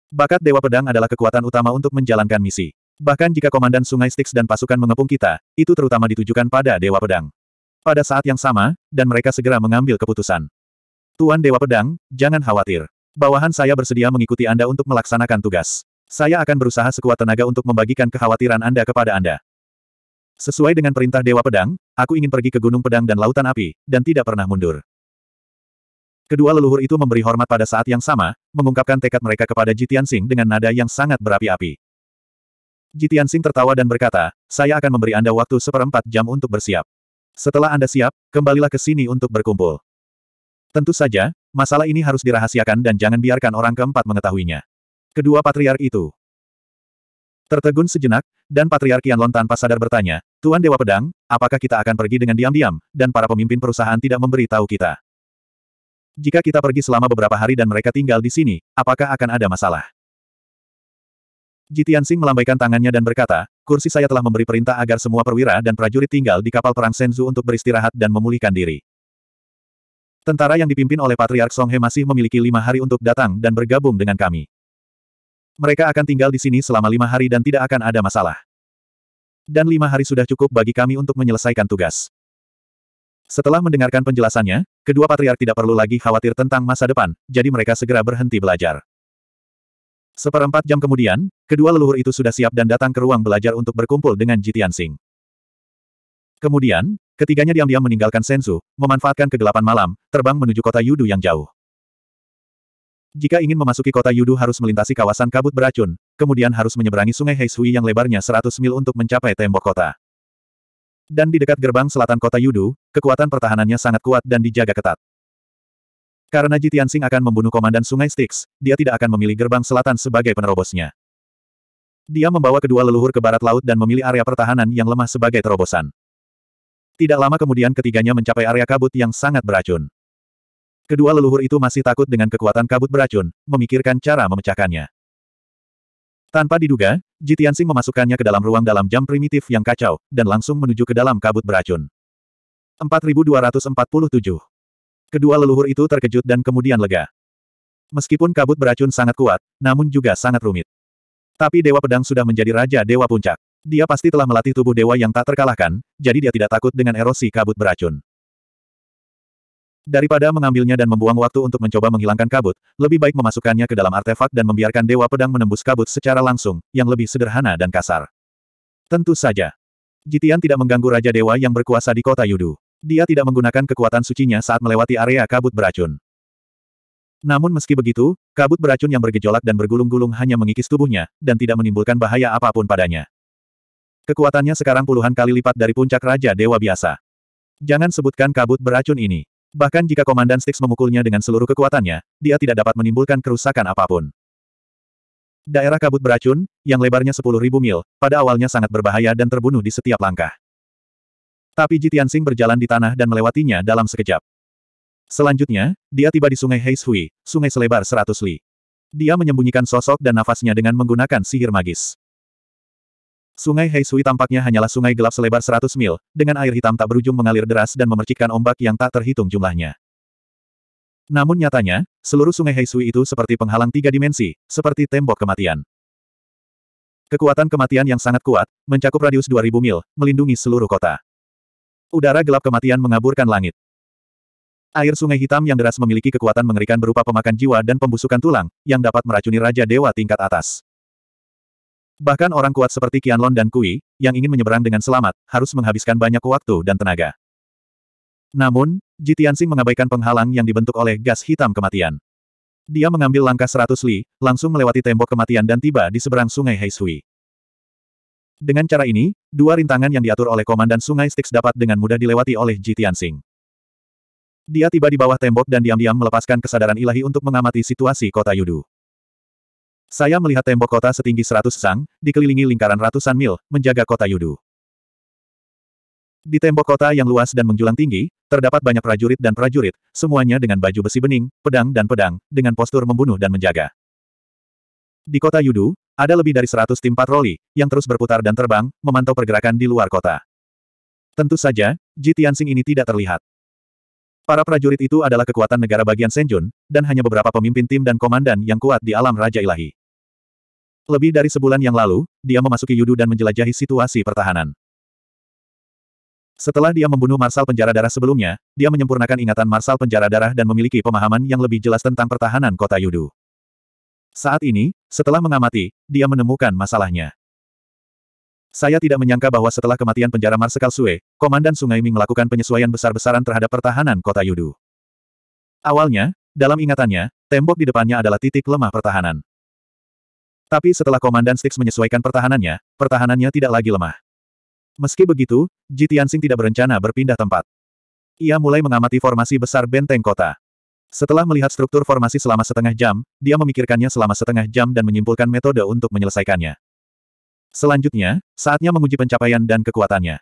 Bakat Dewa Pedang adalah kekuatan utama untuk menjalankan misi. Bahkan jika Komandan Sungai Styx dan pasukan mengepung kita, itu terutama ditujukan pada Dewa Pedang. Pada saat yang sama, dan mereka segera mengambil keputusan. Tuan Dewa Pedang, jangan khawatir. Bawahan saya bersedia mengikuti Anda untuk melaksanakan tugas. Saya akan berusaha sekuat tenaga untuk membagikan kekhawatiran Anda kepada Anda. Sesuai dengan perintah Dewa Pedang, aku ingin pergi ke Gunung Pedang dan Lautan Api, dan tidak pernah mundur. Kedua leluhur itu memberi hormat pada saat yang sama, mengungkapkan tekad mereka kepada Jitian Sing dengan nada yang sangat berapi-api. Jitian Sing tertawa dan berkata, saya akan memberi Anda waktu seperempat jam untuk bersiap. Setelah Anda siap, kembalilah ke sini untuk berkumpul. Tentu saja, masalah ini harus dirahasiakan dan jangan biarkan orang keempat mengetahuinya. Kedua patriark itu Tertegun sejenak, dan Patriark Yanlon tanpa sadar bertanya, Tuan Dewa Pedang, apakah kita akan pergi dengan diam-diam, dan para pemimpin perusahaan tidak memberi tahu kita? Jika kita pergi selama beberapa hari dan mereka tinggal di sini, apakah akan ada masalah? Jitian Sing melambaikan tangannya dan berkata, kursi saya telah memberi perintah agar semua perwira dan prajurit tinggal di kapal perang Senzu untuk beristirahat dan memulihkan diri. Tentara yang dipimpin oleh Patriark Songhe masih memiliki lima hari untuk datang dan bergabung dengan kami. Mereka akan tinggal di sini selama lima hari dan tidak akan ada masalah. Dan lima hari sudah cukup bagi kami untuk menyelesaikan tugas. Setelah mendengarkan penjelasannya, kedua patriark tidak perlu lagi khawatir tentang masa depan, jadi mereka segera berhenti belajar. Seperempat jam kemudian, kedua leluhur itu sudah siap dan datang ke ruang belajar untuk berkumpul dengan Jitian Sing. Kemudian, ketiganya diam-diam meninggalkan Sensu, memanfaatkan kegelapan malam, terbang menuju kota Yudu yang jauh. Jika ingin memasuki kota Yudu harus melintasi kawasan kabut beracun, kemudian harus menyeberangi sungai Heishui yang lebarnya 100 mil untuk mencapai tembok kota. Dan di dekat gerbang selatan kota Yudu, kekuatan pertahanannya sangat kuat dan dijaga ketat. Karena Jitiansing akan membunuh komandan sungai Styx, dia tidak akan memilih gerbang selatan sebagai penerobosnya. Dia membawa kedua leluhur ke barat laut dan memilih area pertahanan yang lemah sebagai terobosan. Tidak lama kemudian ketiganya mencapai area kabut yang sangat beracun. Kedua leluhur itu masih takut dengan kekuatan kabut beracun, memikirkan cara memecahkannya. Tanpa diduga, Jitiansing memasukkannya ke dalam ruang dalam jam primitif yang kacau, dan langsung menuju ke dalam kabut beracun. 4247 Kedua leluhur itu terkejut dan kemudian lega. Meskipun kabut beracun sangat kuat, namun juga sangat rumit. Tapi Dewa Pedang sudah menjadi Raja Dewa Puncak. Dia pasti telah melatih tubuh dewa yang tak terkalahkan, jadi dia tidak takut dengan erosi kabut beracun. Daripada mengambilnya dan membuang waktu untuk mencoba menghilangkan kabut, lebih baik memasukkannya ke dalam artefak dan membiarkan Dewa Pedang menembus kabut secara langsung, yang lebih sederhana dan kasar. Tentu saja. Jitian tidak mengganggu Raja Dewa yang berkuasa di kota Yudu. Dia tidak menggunakan kekuatan sucinya saat melewati area kabut beracun. Namun meski begitu, kabut beracun yang bergejolak dan bergulung-gulung hanya mengikis tubuhnya, dan tidak menimbulkan bahaya apapun padanya. Kekuatannya sekarang puluhan kali lipat dari puncak Raja Dewa biasa. Jangan sebutkan kabut beracun ini. Bahkan jika Komandan Styx memukulnya dengan seluruh kekuatannya, dia tidak dapat menimbulkan kerusakan apapun. Daerah kabut beracun, yang lebarnya 10.000 mil, pada awalnya sangat berbahaya dan terbunuh di setiap langkah. Tapi Jitian Sing berjalan di tanah dan melewatinya dalam sekejap. Selanjutnya, dia tiba di sungai Heishui, sungai selebar 100 li. Dia menyembunyikan sosok dan nafasnya dengan menggunakan sihir magis. Sungai Heisui tampaknya hanyalah sungai gelap selebar 100 mil, dengan air hitam tak berujung mengalir deras dan memercikkan ombak yang tak terhitung jumlahnya. Namun nyatanya, seluruh sungai Heisui itu seperti penghalang tiga dimensi, seperti tembok kematian. Kekuatan kematian yang sangat kuat, mencakup radius 2000 mil, melindungi seluruh kota. Udara gelap kematian mengaburkan langit. Air sungai hitam yang deras memiliki kekuatan mengerikan berupa pemakan jiwa dan pembusukan tulang, yang dapat meracuni Raja Dewa tingkat atas. Bahkan orang kuat seperti Qianlon dan Kui, yang ingin menyeberang dengan selamat, harus menghabiskan banyak waktu dan tenaga. Namun, Jitiansing mengabaikan penghalang yang dibentuk oleh gas hitam kematian. Dia mengambil langkah seratus li, langsung melewati tembok kematian dan tiba di seberang sungai Heishui. Dengan cara ini, dua rintangan yang diatur oleh komandan sungai Styx dapat dengan mudah dilewati oleh Jitiansing. Dia tiba di bawah tembok dan diam-diam melepaskan kesadaran ilahi untuk mengamati situasi kota Yudu. Saya melihat tembok kota setinggi seratus sang, dikelilingi lingkaran ratusan mil, menjaga kota Yudu. Di tembok kota yang luas dan menjulang tinggi, terdapat banyak prajurit dan prajurit, semuanya dengan baju besi bening, pedang dan pedang, dengan postur membunuh dan menjaga. Di kota Yudu, ada lebih dari seratus tim patroli, yang terus berputar dan terbang, memantau pergerakan di luar kota. Tentu saja, Ji Tianxing ini tidak terlihat. Para prajurit itu adalah kekuatan negara bagian Senjun, dan hanya beberapa pemimpin tim dan komandan yang kuat di alam Raja Ilahi. Lebih dari sebulan yang lalu, dia memasuki Yudu dan menjelajahi situasi pertahanan. Setelah dia membunuh Marsal Penjara Darah sebelumnya, dia menyempurnakan ingatan Marsal Penjara Darah dan memiliki pemahaman yang lebih jelas tentang pertahanan kota Yudu. Saat ini, setelah mengamati, dia menemukan masalahnya. Saya tidak menyangka bahwa setelah kematian penjara Marsekal Sue, Komandan Sungai Ming melakukan penyesuaian besar-besaran terhadap pertahanan kota Yudu. Awalnya, dalam ingatannya, tembok di depannya adalah titik lemah pertahanan. Tapi setelah Komandan Stix menyesuaikan pertahanannya, pertahanannya tidak lagi lemah. Meski begitu, Ji tidak berencana berpindah tempat. Ia mulai mengamati formasi besar benteng kota. Setelah melihat struktur formasi selama setengah jam, dia memikirkannya selama setengah jam dan menyimpulkan metode untuk menyelesaikannya. Selanjutnya, saatnya menguji pencapaian dan kekuatannya.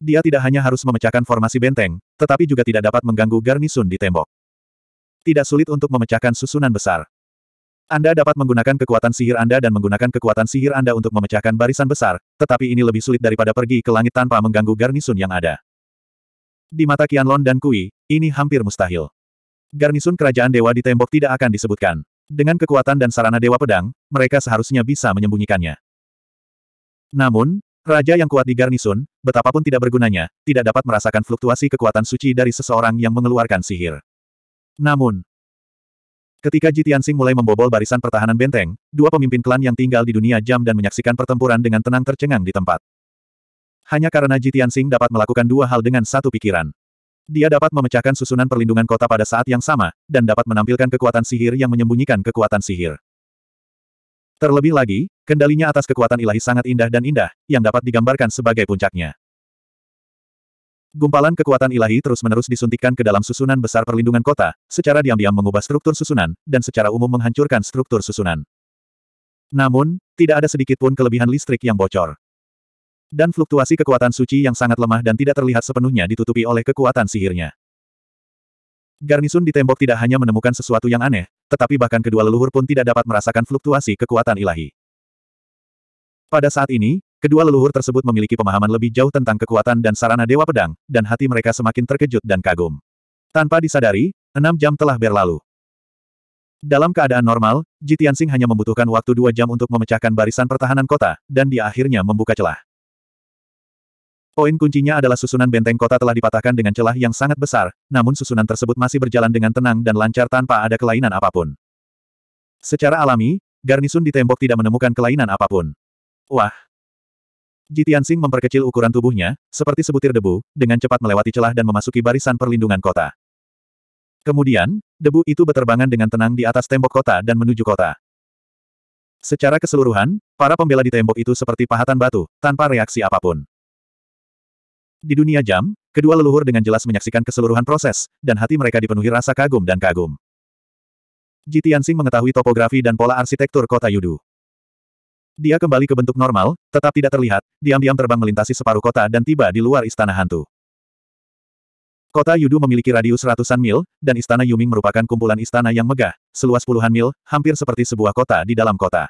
Dia tidak hanya harus memecahkan formasi benteng, tetapi juga tidak dapat mengganggu garnisun di tembok. Tidak sulit untuk memecahkan susunan besar. Anda dapat menggunakan kekuatan sihir Anda dan menggunakan kekuatan sihir Anda untuk memecahkan barisan besar, tetapi ini lebih sulit daripada pergi ke langit tanpa mengganggu garnisun yang ada. Di mata Qianlong dan Kui, ini hampir mustahil. Garnisun kerajaan dewa di tembok tidak akan disebutkan. Dengan kekuatan dan sarana dewa pedang, mereka seharusnya bisa menyembunyikannya. Namun, Raja yang kuat di garnisun, betapapun tidak bergunanya, tidak dapat merasakan fluktuasi kekuatan suci dari seseorang yang mengeluarkan sihir. Namun, ketika Jitiansing mulai membobol barisan pertahanan benteng, dua pemimpin klan yang tinggal di dunia jam dan menyaksikan pertempuran dengan tenang tercengang di tempat. Hanya karena Jitiansing dapat melakukan dua hal dengan satu pikiran. Dia dapat memecahkan susunan perlindungan kota pada saat yang sama, dan dapat menampilkan kekuatan sihir yang menyembunyikan kekuatan sihir. Terlebih lagi, Kendalinya atas kekuatan ilahi sangat indah dan indah, yang dapat digambarkan sebagai puncaknya. Gumpalan kekuatan ilahi terus-menerus disuntikkan ke dalam susunan besar perlindungan kota, secara diam-diam mengubah struktur susunan, dan secara umum menghancurkan struktur susunan. Namun, tidak ada sedikit pun kelebihan listrik yang bocor. Dan fluktuasi kekuatan suci yang sangat lemah dan tidak terlihat sepenuhnya ditutupi oleh kekuatan sihirnya. Garnisun di tembok tidak hanya menemukan sesuatu yang aneh, tetapi bahkan kedua leluhur pun tidak dapat merasakan fluktuasi kekuatan ilahi. Pada saat ini, kedua leluhur tersebut memiliki pemahaman lebih jauh tentang kekuatan dan sarana Dewa Pedang, dan hati mereka semakin terkejut dan kagum. Tanpa disadari, enam jam telah berlalu. Dalam keadaan normal, Jitiansing hanya membutuhkan waktu dua jam untuk memecahkan barisan pertahanan kota, dan dia akhirnya membuka celah. Poin kuncinya adalah susunan benteng kota telah dipatahkan dengan celah yang sangat besar, namun susunan tersebut masih berjalan dengan tenang dan lancar tanpa ada kelainan apapun. Secara alami, garnisun di tembok tidak menemukan kelainan apapun. Wah! Jitiansing memperkecil ukuran tubuhnya, seperti sebutir debu, dengan cepat melewati celah dan memasuki barisan perlindungan kota. Kemudian, debu itu berterbangan dengan tenang di atas tembok kota dan menuju kota. Secara keseluruhan, para pembela di tembok itu seperti pahatan batu, tanpa reaksi apapun. Di dunia jam, kedua leluhur dengan jelas menyaksikan keseluruhan proses, dan hati mereka dipenuhi rasa kagum dan kagum. Jitiansing mengetahui topografi dan pola arsitektur kota Yudu. Dia kembali ke bentuk normal, tetap tidak terlihat, diam-diam terbang melintasi separuh kota dan tiba di luar istana hantu. Kota Yudu memiliki radius ratusan mil, dan istana Yuming merupakan kumpulan istana yang megah, seluas puluhan mil, hampir seperti sebuah kota di dalam kota.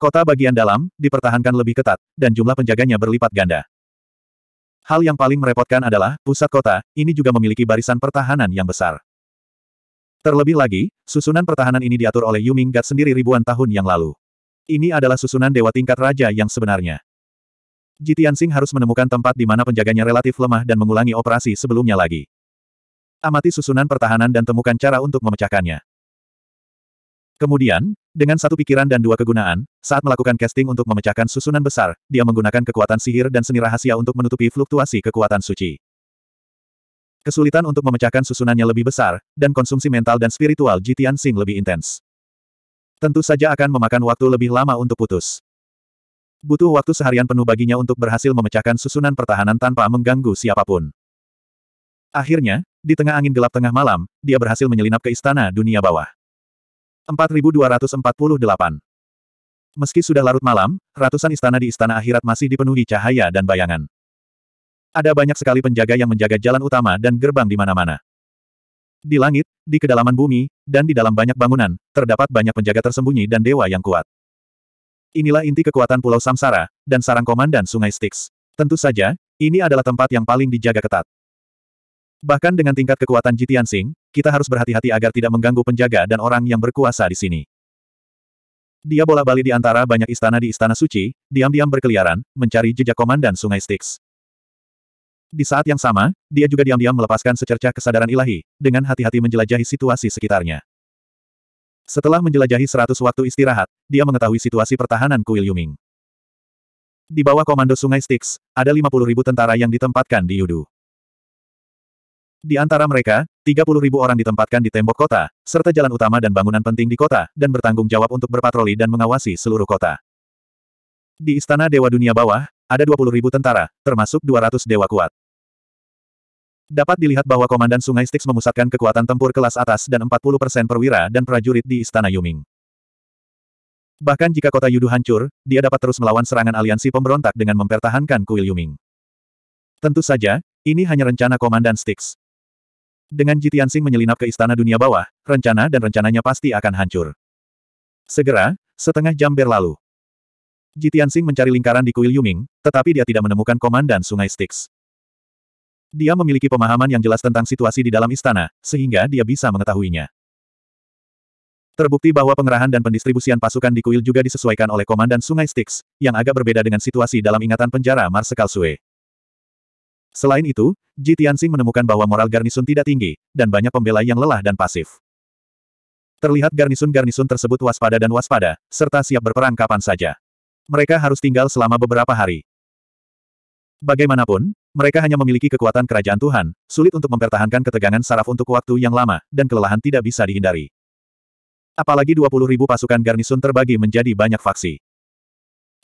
Kota bagian dalam, dipertahankan lebih ketat, dan jumlah penjaganya berlipat ganda. Hal yang paling merepotkan adalah, pusat kota, ini juga memiliki barisan pertahanan yang besar. Terlebih lagi, susunan pertahanan ini diatur oleh Yuming Gat sendiri ribuan tahun yang lalu. Ini adalah susunan dewa tingkat raja yang sebenarnya. Jitian Singh harus menemukan tempat di mana penjaganya relatif lemah dan mengulangi operasi sebelumnya lagi. Amati susunan pertahanan dan temukan cara untuk memecahkannya. Kemudian, dengan satu pikiran dan dua kegunaan, saat melakukan casting untuk memecahkan susunan besar, dia menggunakan kekuatan sihir dan seni rahasia untuk menutupi fluktuasi kekuatan suci. Kesulitan untuk memecahkan susunannya lebih besar, dan konsumsi mental dan spiritual Jitian Singh lebih intens. Tentu saja akan memakan waktu lebih lama untuk putus. Butuh waktu seharian penuh baginya untuk berhasil memecahkan susunan pertahanan tanpa mengganggu siapapun. Akhirnya, di tengah angin gelap tengah malam, dia berhasil menyelinap ke istana dunia bawah. 4248 Meski sudah larut malam, ratusan istana di istana akhirat masih dipenuhi cahaya dan bayangan. Ada banyak sekali penjaga yang menjaga jalan utama dan gerbang di mana-mana. Di langit, di kedalaman bumi, dan di dalam banyak bangunan, terdapat banyak penjaga tersembunyi dan dewa yang kuat. Inilah inti kekuatan Pulau Samsara, dan sarang komandan Sungai Styx. Tentu saja, ini adalah tempat yang paling dijaga ketat. Bahkan dengan tingkat kekuatan Jitian Sing, kita harus berhati-hati agar tidak mengganggu penjaga dan orang yang berkuasa di sini. Dia bola-bali di antara banyak istana di Istana Suci, diam-diam berkeliaran, mencari jejak komandan Sungai Styx. Di saat yang sama, dia juga diam-diam melepaskan secercah kesadaran ilahi, dengan hati-hati menjelajahi situasi sekitarnya. Setelah menjelajahi seratus waktu istirahat, dia mengetahui situasi pertahanan kuil Yuming. Di bawah komando Sungai Styx, ada lima puluh ribu tentara yang ditempatkan di Yudu. Di antara mereka, tiga puluh ribu orang ditempatkan di tembok kota, serta jalan utama dan bangunan penting di kota, dan bertanggung jawab untuk berpatroli dan mengawasi seluruh kota. Di Istana Dewa Dunia Bawah, ada ribu tentara, termasuk 200 dewa kuat. Dapat dilihat bahwa Komandan Sungai Styx memusatkan kekuatan tempur kelas atas dan 40% perwira dan prajurit di Istana Yuming. Bahkan jika kota Yudu hancur, dia dapat terus melawan serangan aliansi pemberontak dengan mempertahankan kuil Yuming. Tentu saja, ini hanya rencana Komandan Styx. Dengan Sing menyelinap ke istana dunia bawah, rencana dan rencananya pasti akan hancur. Segera, setengah jam berlalu. Jitian Tianxing mencari lingkaran di kuil Yuming, tetapi dia tidak menemukan komandan sungai Styx. Dia memiliki pemahaman yang jelas tentang situasi di dalam istana, sehingga dia bisa mengetahuinya. Terbukti bahwa pengerahan dan pendistribusian pasukan di kuil juga disesuaikan oleh komandan sungai Styx, yang agak berbeda dengan situasi dalam ingatan penjara Marsekal Sue. Selain itu, Ji Tianxing menemukan bahwa moral garnisun tidak tinggi, dan banyak pembela yang lelah dan pasif. Terlihat garnisun-garnisun tersebut waspada dan waspada, serta siap berperang kapan saja mereka harus tinggal selama beberapa hari. Bagaimanapun, mereka hanya memiliki kekuatan kerajaan Tuhan, sulit untuk mempertahankan ketegangan saraf untuk waktu yang lama, dan kelelahan tidak bisa dihindari. Apalagi 20 ribu pasukan garnisun terbagi menjadi banyak faksi.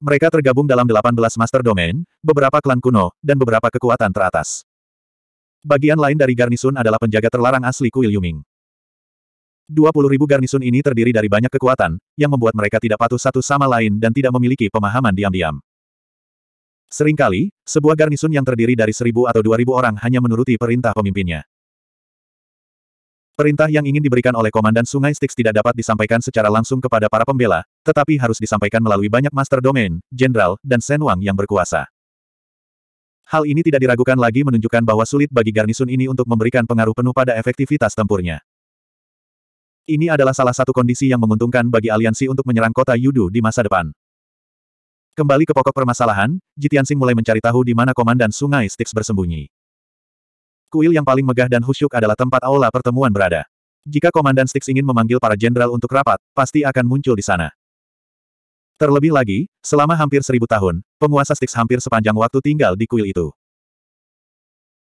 Mereka tergabung dalam 18 master domain, beberapa klan kuno, dan beberapa kekuatan teratas. Bagian lain dari garnisun adalah penjaga terlarang asli Kuil Yuming. 20.000 garnisun ini terdiri dari banyak kekuatan, yang membuat mereka tidak patuh satu sama lain dan tidak memiliki pemahaman diam-diam. Seringkali, sebuah garnisun yang terdiri dari seribu atau dua ribu orang hanya menuruti perintah pemimpinnya. Perintah yang ingin diberikan oleh Komandan Sungai Styx tidak dapat disampaikan secara langsung kepada para pembela, tetapi harus disampaikan melalui banyak master domain, jenderal, dan senwang yang berkuasa. Hal ini tidak diragukan lagi menunjukkan bahwa sulit bagi garnisun ini untuk memberikan pengaruh penuh pada efektivitas tempurnya. Ini adalah salah satu kondisi yang menguntungkan bagi aliansi untuk menyerang kota Yudu di masa depan. Kembali ke pokok permasalahan, Jitiansing mulai mencari tahu di mana komandan sungai Styx bersembunyi. Kuil yang paling megah dan khusyuk adalah tempat aula pertemuan berada. Jika komandan Styx ingin memanggil para jenderal untuk rapat, pasti akan muncul di sana. Terlebih lagi, selama hampir seribu tahun, penguasa Styx hampir sepanjang waktu tinggal di kuil itu.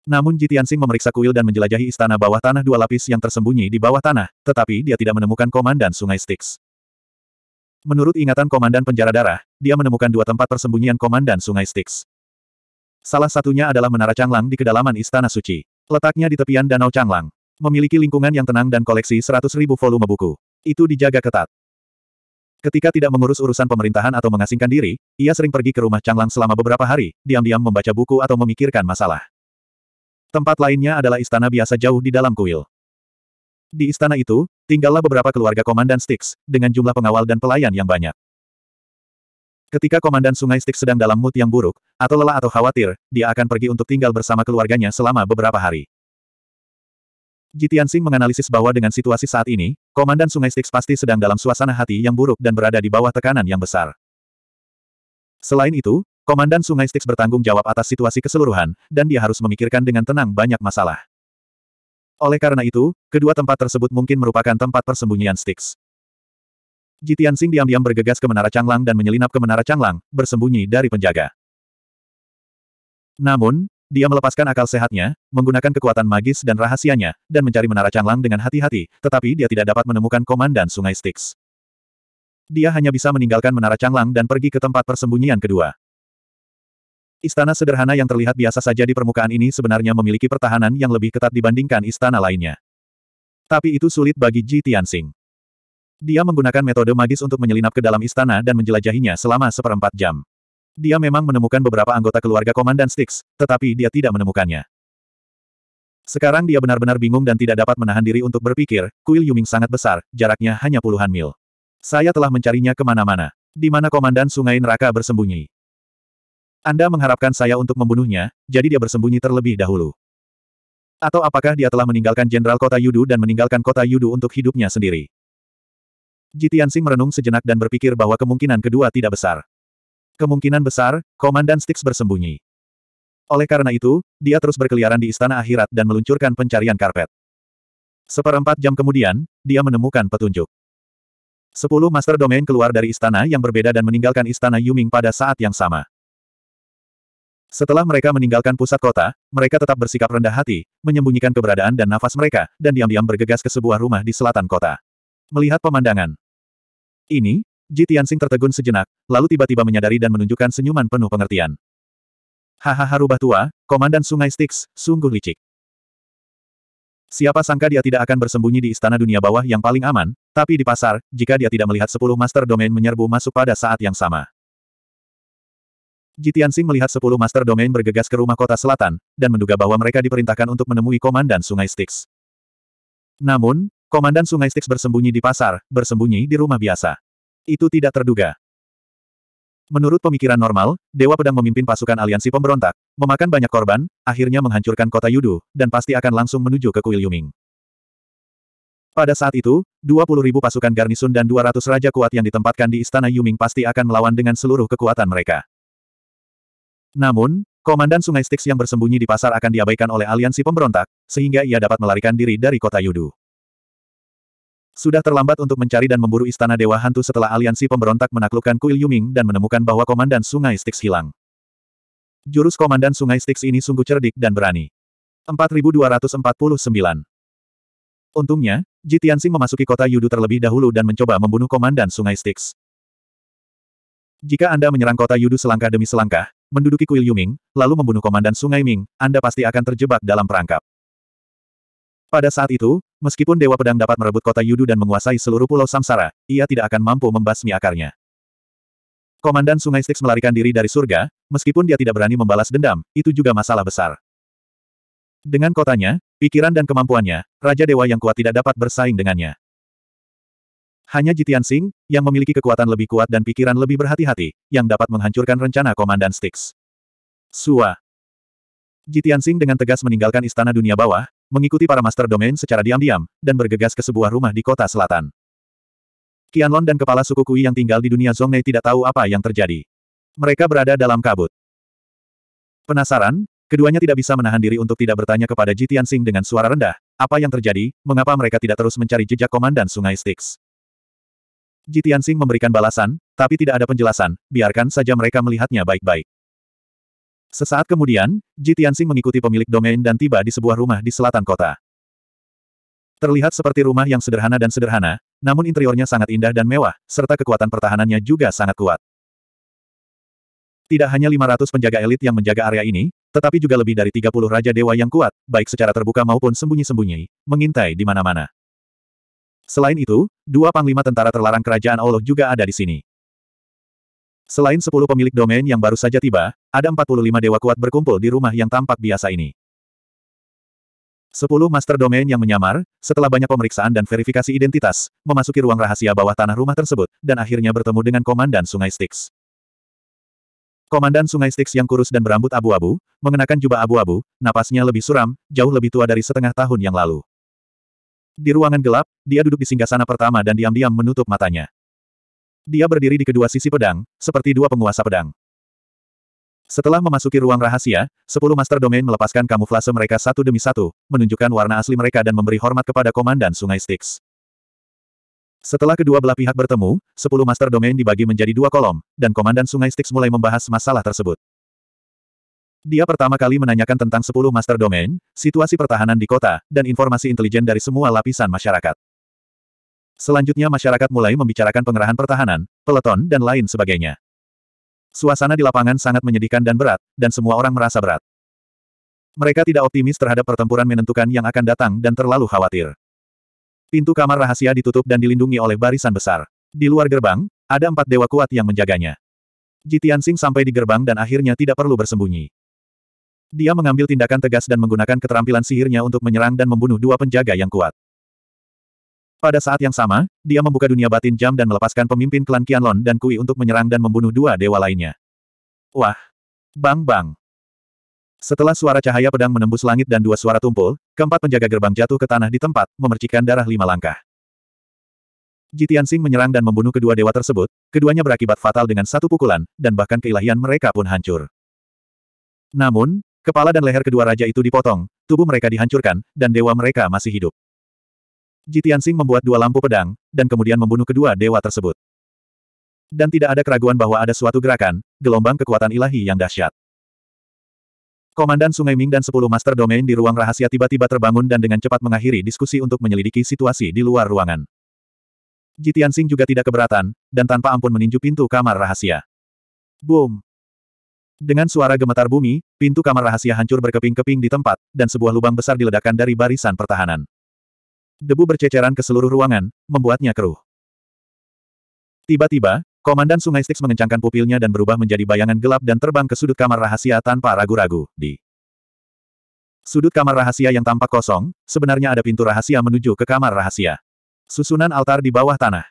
Namun Tianxing memeriksa kuil dan menjelajahi istana bawah tanah dua lapis yang tersembunyi di bawah tanah, tetapi dia tidak menemukan komandan sungai Styx. Menurut ingatan komandan penjara darah, dia menemukan dua tempat persembunyian komandan sungai Styx. Salah satunya adalah Menara Changlang di kedalaman Istana Suci. Letaknya di tepian Danau Changlang. Memiliki lingkungan yang tenang dan koleksi 100.000 volume buku. Itu dijaga ketat. Ketika tidak mengurus urusan pemerintahan atau mengasingkan diri, ia sering pergi ke rumah Changlang selama beberapa hari, diam-diam membaca buku atau memikirkan masalah. Tempat lainnya adalah istana biasa jauh di dalam kuil. Di istana itu, tinggallah beberapa keluarga Komandan Styx, dengan jumlah pengawal dan pelayan yang banyak. Ketika Komandan Sungai Styx sedang dalam mood yang buruk, atau lelah atau khawatir, dia akan pergi untuk tinggal bersama keluarganya selama beberapa hari. Jitian Sing menganalisis bahwa dengan situasi saat ini, Komandan Sungai Styx pasti sedang dalam suasana hati yang buruk dan berada di bawah tekanan yang besar. Selain itu, Komandan Sungai Styx bertanggung jawab atas situasi keseluruhan, dan dia harus memikirkan dengan tenang banyak masalah. Oleh karena itu, kedua tempat tersebut mungkin merupakan tempat persembunyian Styx. Jitian Sing diam-diam bergegas ke Menara Canglang dan menyelinap ke Menara Canglang, bersembunyi dari penjaga. Namun, dia melepaskan akal sehatnya, menggunakan kekuatan magis dan rahasianya, dan mencari Menara Canglang dengan hati-hati, tetapi dia tidak dapat menemukan Komandan Sungai Styx. Dia hanya bisa meninggalkan Menara Canglang dan pergi ke tempat persembunyian kedua. Istana sederhana yang terlihat biasa saja di permukaan ini sebenarnya memiliki pertahanan yang lebih ketat dibandingkan istana lainnya. Tapi itu sulit bagi Ji Tianxing. Dia menggunakan metode magis untuk menyelinap ke dalam istana dan menjelajahinya selama seperempat jam. Dia memang menemukan beberapa anggota keluarga Komandan Sticks, tetapi dia tidak menemukannya. Sekarang dia benar-benar bingung dan tidak dapat menahan diri untuk berpikir, kuil Yuming sangat besar, jaraknya hanya puluhan mil. Saya telah mencarinya kemana-mana. Di mana Komandan Sungai Neraka bersembunyi? Anda mengharapkan saya untuk membunuhnya, jadi dia bersembunyi terlebih dahulu. Atau apakah dia telah meninggalkan Jenderal Kota Yudu dan meninggalkan Kota Yudu untuk hidupnya sendiri? Jitiansing merenung sejenak dan berpikir bahwa kemungkinan kedua tidak besar. Kemungkinan besar, Komandan Styx bersembunyi. Oleh karena itu, dia terus berkeliaran di Istana Akhirat dan meluncurkan pencarian karpet. Seperempat jam kemudian, dia menemukan petunjuk. Sepuluh Master Domain keluar dari istana yang berbeda dan meninggalkan Istana Yuming pada saat yang sama. Setelah mereka meninggalkan pusat kota, mereka tetap bersikap rendah hati, menyembunyikan keberadaan dan nafas mereka, dan diam-diam bergegas ke sebuah rumah di selatan kota. Melihat pemandangan ini, Ji Tianxing tertegun sejenak, lalu tiba-tiba menyadari dan menunjukkan senyuman penuh pengertian. Hahaha rubah tua, Komandan Sungai Styx, sungguh licik. Siapa sangka dia tidak akan bersembunyi di istana dunia bawah yang paling aman, tapi di pasar, jika dia tidak melihat sepuluh master domain menyerbu masuk pada saat yang sama. Jitian Sing melihat sepuluh master domain bergegas ke rumah kota selatan, dan menduga bahwa mereka diperintahkan untuk menemui Komandan Sungai Styx. Namun, Komandan Sungai Styx bersembunyi di pasar, bersembunyi di rumah biasa. Itu tidak terduga. Menurut pemikiran normal, Dewa Pedang memimpin pasukan aliansi pemberontak, memakan banyak korban, akhirnya menghancurkan kota Yudu, dan pasti akan langsung menuju ke Kuil Yuming. Pada saat itu, 20.000 pasukan garnisun dan 200 raja kuat yang ditempatkan di istana Yuming pasti akan melawan dengan seluruh kekuatan mereka. Namun, komandan Sungai Styx yang bersembunyi di pasar akan diabaikan oleh aliansi pemberontak, sehingga ia dapat melarikan diri dari kota Yudu. Sudah terlambat untuk mencari dan memburu istana Dewa Hantu setelah aliansi pemberontak menaklukkan Kuil Yuming dan menemukan bahwa komandan Sungai Styx hilang. Jurus komandan Sungai Styx ini sungguh cerdik dan berani. 4249 Untungnya, Jitiansing memasuki kota Yudu terlebih dahulu dan mencoba membunuh komandan Sungai Styx. Jika Anda menyerang kota Yudu selangkah demi selangkah, menduduki kuil Yuming, lalu membunuh Komandan Sungai Ming, Anda pasti akan terjebak dalam perangkap. Pada saat itu, meskipun Dewa Pedang dapat merebut kota Yudu dan menguasai seluruh pulau Samsara, ia tidak akan mampu membasmi akarnya. Komandan Sungai Styx melarikan diri dari surga, meskipun dia tidak berani membalas dendam, itu juga masalah besar. Dengan kotanya, pikiran dan kemampuannya, Raja Dewa yang kuat tidak dapat bersaing dengannya. Hanya Jitian Sing, yang memiliki kekuatan lebih kuat dan pikiran lebih berhati-hati, yang dapat menghancurkan rencana Komandan Styx. Sua. Jitian Sing dengan tegas meninggalkan istana dunia bawah, mengikuti para master domain secara diam-diam, dan bergegas ke sebuah rumah di kota selatan. Qianlong dan kepala suku Kui yang tinggal di dunia Zhongnei tidak tahu apa yang terjadi. Mereka berada dalam kabut. Penasaran, keduanya tidak bisa menahan diri untuk tidak bertanya kepada Jitian Sing dengan suara rendah, apa yang terjadi, mengapa mereka tidak terus mencari jejak Komandan Sungai Styx. Jitian Sing memberikan balasan, tapi tidak ada penjelasan, biarkan saja mereka melihatnya baik-baik. Sesaat kemudian, Jitian Sing mengikuti pemilik domain dan tiba di sebuah rumah di selatan kota. Terlihat seperti rumah yang sederhana dan sederhana, namun interiornya sangat indah dan mewah, serta kekuatan pertahanannya juga sangat kuat. Tidak hanya 500 penjaga elit yang menjaga area ini, tetapi juga lebih dari 30 Raja Dewa yang kuat, baik secara terbuka maupun sembunyi-sembunyi, mengintai di mana-mana. Selain itu, dua panglima tentara terlarang kerajaan Allah juga ada di sini. Selain sepuluh pemilik domain yang baru saja tiba, ada empat puluh lima dewa kuat berkumpul di rumah yang tampak biasa ini. Sepuluh master domain yang menyamar, setelah banyak pemeriksaan dan verifikasi identitas, memasuki ruang rahasia bawah tanah rumah tersebut, dan akhirnya bertemu dengan Komandan Sungai Styx. Komandan Sungai Styx yang kurus dan berambut abu-abu, mengenakan jubah abu-abu, napasnya lebih suram, jauh lebih tua dari setengah tahun yang lalu. Di ruangan gelap, dia duduk di singgasana pertama dan diam-diam menutup matanya. Dia berdiri di kedua sisi pedang, seperti dua penguasa pedang. Setelah memasuki ruang rahasia, sepuluh master domain melepaskan kamuflase mereka satu demi satu, menunjukkan warna asli mereka dan memberi hormat kepada komandan Sungai Styx. Setelah kedua belah pihak bertemu, sepuluh master domain dibagi menjadi dua kolom, dan Komandan Sungai Styx mulai membahas masalah tersebut. Dia pertama kali menanyakan tentang 10 master domain, situasi pertahanan di kota, dan informasi intelijen dari semua lapisan masyarakat. Selanjutnya masyarakat mulai membicarakan pengerahan pertahanan, peleton dan lain sebagainya. Suasana di lapangan sangat menyedihkan dan berat, dan semua orang merasa berat. Mereka tidak optimis terhadap pertempuran menentukan yang akan datang dan terlalu khawatir. Pintu kamar rahasia ditutup dan dilindungi oleh barisan besar. Di luar gerbang, ada empat dewa kuat yang menjaganya. Jitian Sing sampai di gerbang dan akhirnya tidak perlu bersembunyi. Dia mengambil tindakan tegas dan menggunakan keterampilan sihirnya untuk menyerang dan membunuh dua penjaga yang kuat. Pada saat yang sama, dia membuka dunia batin jam dan melepaskan pemimpin klan Qianlong dan Kui untuk menyerang dan membunuh dua dewa lainnya. Wah! Bang bang! Setelah suara cahaya pedang menembus langit dan dua suara tumpul, keempat penjaga gerbang jatuh ke tanah di tempat, memercikkan darah lima langkah. Jitian Sing menyerang dan membunuh kedua dewa tersebut, keduanya berakibat fatal dengan satu pukulan, dan bahkan keilahian mereka pun hancur. Namun, Kepala dan leher kedua raja itu dipotong, tubuh mereka dihancurkan, dan dewa mereka masih hidup. Jitiansing membuat dua lampu pedang, dan kemudian membunuh kedua dewa tersebut. Dan tidak ada keraguan bahwa ada suatu gerakan, gelombang kekuatan ilahi yang dahsyat. Komandan Sungai Ming dan sepuluh master domain di ruang rahasia tiba-tiba terbangun dan dengan cepat mengakhiri diskusi untuk menyelidiki situasi di luar ruangan. Jitiansing juga tidak keberatan, dan tanpa ampun meninju pintu kamar rahasia. Boom! Dengan suara gemetar bumi, pintu kamar rahasia hancur berkeping-keping di tempat, dan sebuah lubang besar diledakkan dari barisan pertahanan. Debu berceceran ke seluruh ruangan, membuatnya keruh. Tiba-tiba, Komandan Sungai Styx mengencangkan pupilnya dan berubah menjadi bayangan gelap dan terbang ke sudut kamar rahasia tanpa ragu-ragu, di sudut kamar rahasia yang tampak kosong, sebenarnya ada pintu rahasia menuju ke kamar rahasia. Susunan altar di bawah tanah.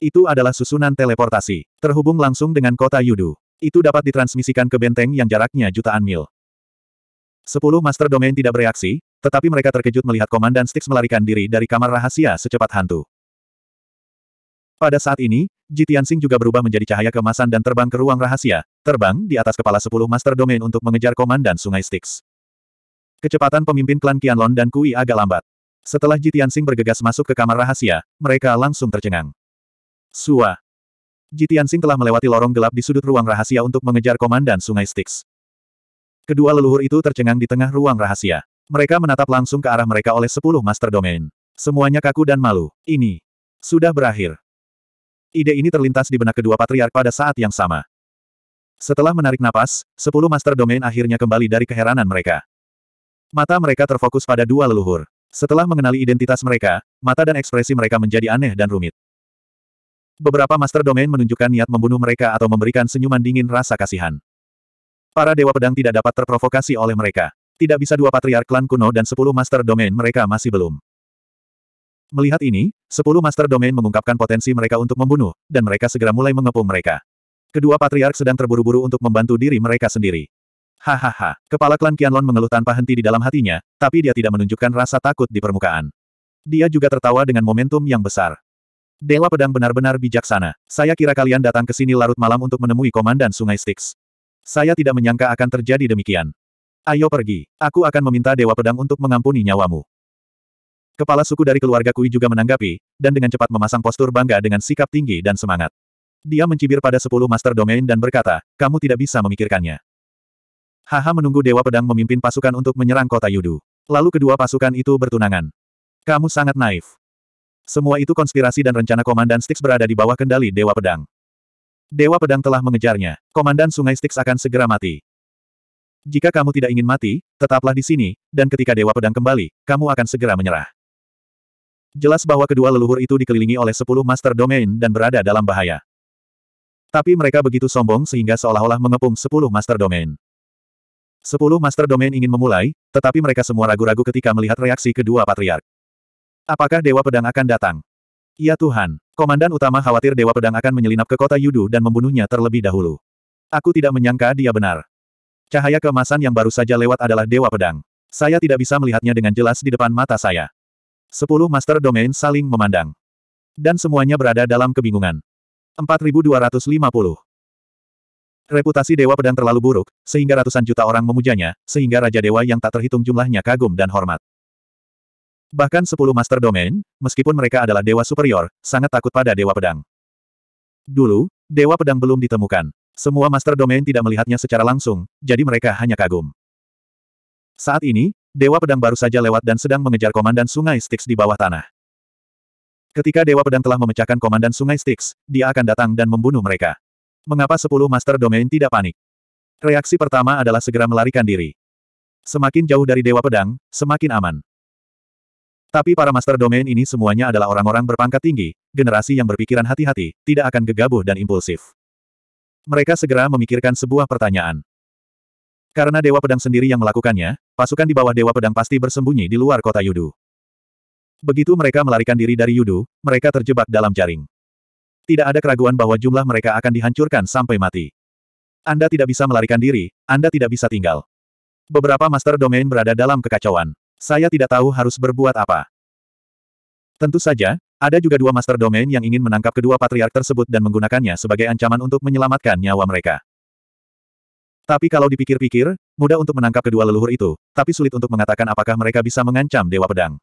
Itu adalah susunan teleportasi, terhubung langsung dengan kota Yudu. Itu dapat ditransmisikan ke benteng yang jaraknya jutaan mil. Sepuluh master domain tidak bereaksi, tetapi mereka terkejut melihat Komandan Styx melarikan diri dari kamar rahasia secepat hantu. Pada saat ini, Jitian Sing juga berubah menjadi cahaya kemasan dan terbang ke ruang rahasia, terbang di atas kepala sepuluh master domain untuk mengejar Komandan Sungai Styx. Kecepatan pemimpin klan Qianlong dan Kui agak lambat. Setelah Jitian Sing bergegas masuk ke kamar rahasia, mereka langsung tercengang. Suah. Jitian Jitiansing telah melewati lorong gelap di sudut ruang rahasia untuk mengejar komandan Sungai Styx. Kedua leluhur itu tercengang di tengah ruang rahasia. Mereka menatap langsung ke arah mereka oleh sepuluh master domain. Semuanya kaku dan malu. Ini sudah berakhir. Ide ini terlintas di benak kedua patriark pada saat yang sama. Setelah menarik napas, sepuluh master domain akhirnya kembali dari keheranan mereka. Mata mereka terfokus pada dua leluhur. Setelah mengenali identitas mereka, mata dan ekspresi mereka menjadi aneh dan rumit. Beberapa master domain menunjukkan niat membunuh mereka atau memberikan senyuman dingin rasa kasihan. Para dewa pedang tidak dapat terprovokasi oleh mereka. Tidak bisa dua patriark klan kuno dan sepuluh master domain mereka masih belum. Melihat ini, sepuluh master domain mengungkapkan potensi mereka untuk membunuh, dan mereka segera mulai mengepung mereka. Kedua patriark sedang terburu-buru untuk membantu diri mereka sendiri. Hahaha, kepala klan Qianlong mengeluh tanpa henti di dalam hatinya, tapi dia tidak menunjukkan rasa takut di permukaan. Dia juga tertawa dengan momentum yang besar. Dewa Pedang benar-benar bijaksana. Saya kira kalian datang ke sini larut malam untuk menemui Komandan Sungai Styx. Saya tidak menyangka akan terjadi demikian. Ayo pergi. Aku akan meminta Dewa Pedang untuk mengampuni nyawamu. Kepala suku dari keluarga Kui juga menanggapi, dan dengan cepat memasang postur bangga dengan sikap tinggi dan semangat. Dia mencibir pada sepuluh master domain dan berkata, kamu tidak bisa memikirkannya. Haha menunggu Dewa Pedang memimpin pasukan untuk menyerang kota Yudu. Lalu kedua pasukan itu bertunangan. Kamu sangat naif. Semua itu konspirasi dan rencana Komandan Styx berada di bawah kendali Dewa Pedang. Dewa Pedang telah mengejarnya. Komandan Sungai Styx akan segera mati. Jika kamu tidak ingin mati, tetaplah di sini, dan ketika Dewa Pedang kembali, kamu akan segera menyerah. Jelas bahwa kedua leluhur itu dikelilingi oleh sepuluh Master Domain dan berada dalam bahaya. Tapi mereka begitu sombong sehingga seolah-olah mengepung sepuluh Master Domain. Sepuluh Master Domain ingin memulai, tetapi mereka semua ragu-ragu ketika melihat reaksi kedua patriark. Apakah Dewa Pedang akan datang? Ya Tuhan, komandan utama khawatir Dewa Pedang akan menyelinap ke kota Yudu dan membunuhnya terlebih dahulu. Aku tidak menyangka dia benar. Cahaya kemasan yang baru saja lewat adalah Dewa Pedang. Saya tidak bisa melihatnya dengan jelas di depan mata saya. Sepuluh Master Domain saling memandang. Dan semuanya berada dalam kebingungan. 4250 Reputasi Dewa Pedang terlalu buruk, sehingga ratusan juta orang memujanya, sehingga Raja Dewa yang tak terhitung jumlahnya kagum dan hormat. Bahkan sepuluh Master Domain, meskipun mereka adalah dewa superior, sangat takut pada dewa pedang. Dulu, dewa pedang belum ditemukan. Semua Master Domain tidak melihatnya secara langsung, jadi mereka hanya kagum. Saat ini, Dewa Pedang baru saja lewat dan sedang mengejar Komandan Sungai Styx di bawah tanah. Ketika Dewa Pedang telah memecahkan Komandan Sungai Styx, dia akan datang dan membunuh mereka. Mengapa sepuluh Master Domain tidak panik? Reaksi pertama adalah segera melarikan diri. Semakin jauh dari Dewa Pedang, semakin aman. Tapi para master domain ini semuanya adalah orang-orang berpangkat tinggi, generasi yang berpikiran hati-hati, tidak akan gegabah dan impulsif. Mereka segera memikirkan sebuah pertanyaan. Karena Dewa Pedang sendiri yang melakukannya, pasukan di bawah Dewa Pedang pasti bersembunyi di luar kota Yudu. Begitu mereka melarikan diri dari Yudu, mereka terjebak dalam jaring. Tidak ada keraguan bahwa jumlah mereka akan dihancurkan sampai mati. Anda tidak bisa melarikan diri, Anda tidak bisa tinggal. Beberapa master domain berada dalam kekacauan. Saya tidak tahu harus berbuat apa. Tentu saja, ada juga dua master domain yang ingin menangkap kedua patriark tersebut dan menggunakannya sebagai ancaman untuk menyelamatkan nyawa mereka. Tapi kalau dipikir-pikir, mudah untuk menangkap kedua leluhur itu, tapi sulit untuk mengatakan apakah mereka bisa mengancam Dewa Pedang.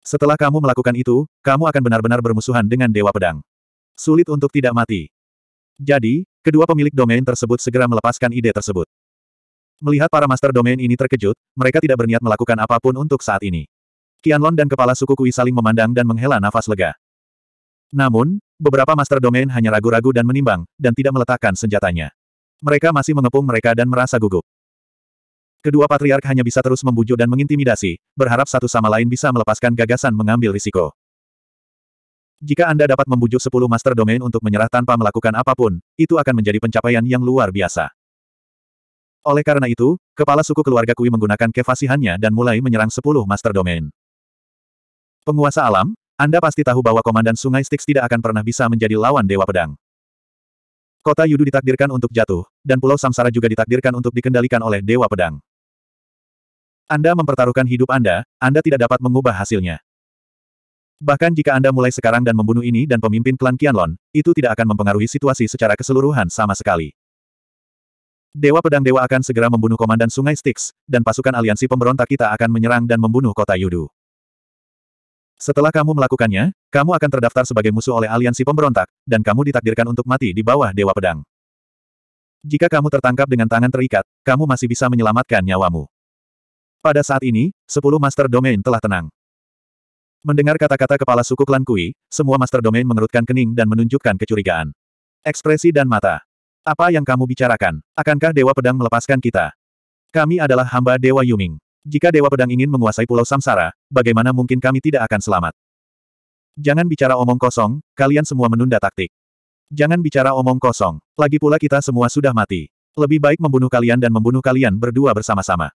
Setelah kamu melakukan itu, kamu akan benar-benar bermusuhan dengan Dewa Pedang. Sulit untuk tidak mati. Jadi, kedua pemilik domain tersebut segera melepaskan ide tersebut. Melihat para master domain ini terkejut, mereka tidak berniat melakukan apapun untuk saat ini. Qianlong dan kepala suku Kui saling memandang dan menghela nafas lega. Namun, beberapa master domain hanya ragu-ragu dan menimbang, dan tidak meletakkan senjatanya. Mereka masih mengepung mereka dan merasa gugup. Kedua patriark hanya bisa terus membujuk dan mengintimidasi, berharap satu sama lain bisa melepaskan gagasan mengambil risiko. Jika Anda dapat membujuk sepuluh master domain untuk menyerah tanpa melakukan apapun, itu akan menjadi pencapaian yang luar biasa. Oleh karena itu, kepala suku keluarga Kui menggunakan kefasihannya dan mulai menyerang sepuluh master domain. Penguasa alam, Anda pasti tahu bahwa Komandan Sungai Styx tidak akan pernah bisa menjadi lawan Dewa Pedang. Kota Yudu ditakdirkan untuk jatuh, dan Pulau Samsara juga ditakdirkan untuk dikendalikan oleh Dewa Pedang. Anda mempertaruhkan hidup Anda, Anda tidak dapat mengubah hasilnya. Bahkan jika Anda mulai sekarang dan membunuh ini dan pemimpin klan Qianlon, itu tidak akan mempengaruhi situasi secara keseluruhan sama sekali. Dewa Pedang Dewa akan segera membunuh Komandan Sungai Styx, dan pasukan aliansi pemberontak kita akan menyerang dan membunuh kota Yudu. Setelah kamu melakukannya, kamu akan terdaftar sebagai musuh oleh aliansi pemberontak, dan kamu ditakdirkan untuk mati di bawah Dewa Pedang. Jika kamu tertangkap dengan tangan terikat, kamu masih bisa menyelamatkan nyawamu. Pada saat ini, sepuluh Master Domain telah tenang. Mendengar kata-kata kepala suku klan Kui, semua Master Domain mengerutkan kening dan menunjukkan kecurigaan. Ekspresi dan mata. Apa yang kamu bicarakan? Akankah Dewa Pedang melepaskan kita? Kami adalah hamba Dewa Yuming. Jika Dewa Pedang ingin menguasai Pulau Samsara, bagaimana mungkin kami tidak akan selamat? Jangan bicara omong kosong, kalian semua menunda taktik. Jangan bicara omong kosong. Lagi pula kita semua sudah mati. Lebih baik membunuh kalian dan membunuh kalian berdua bersama-sama.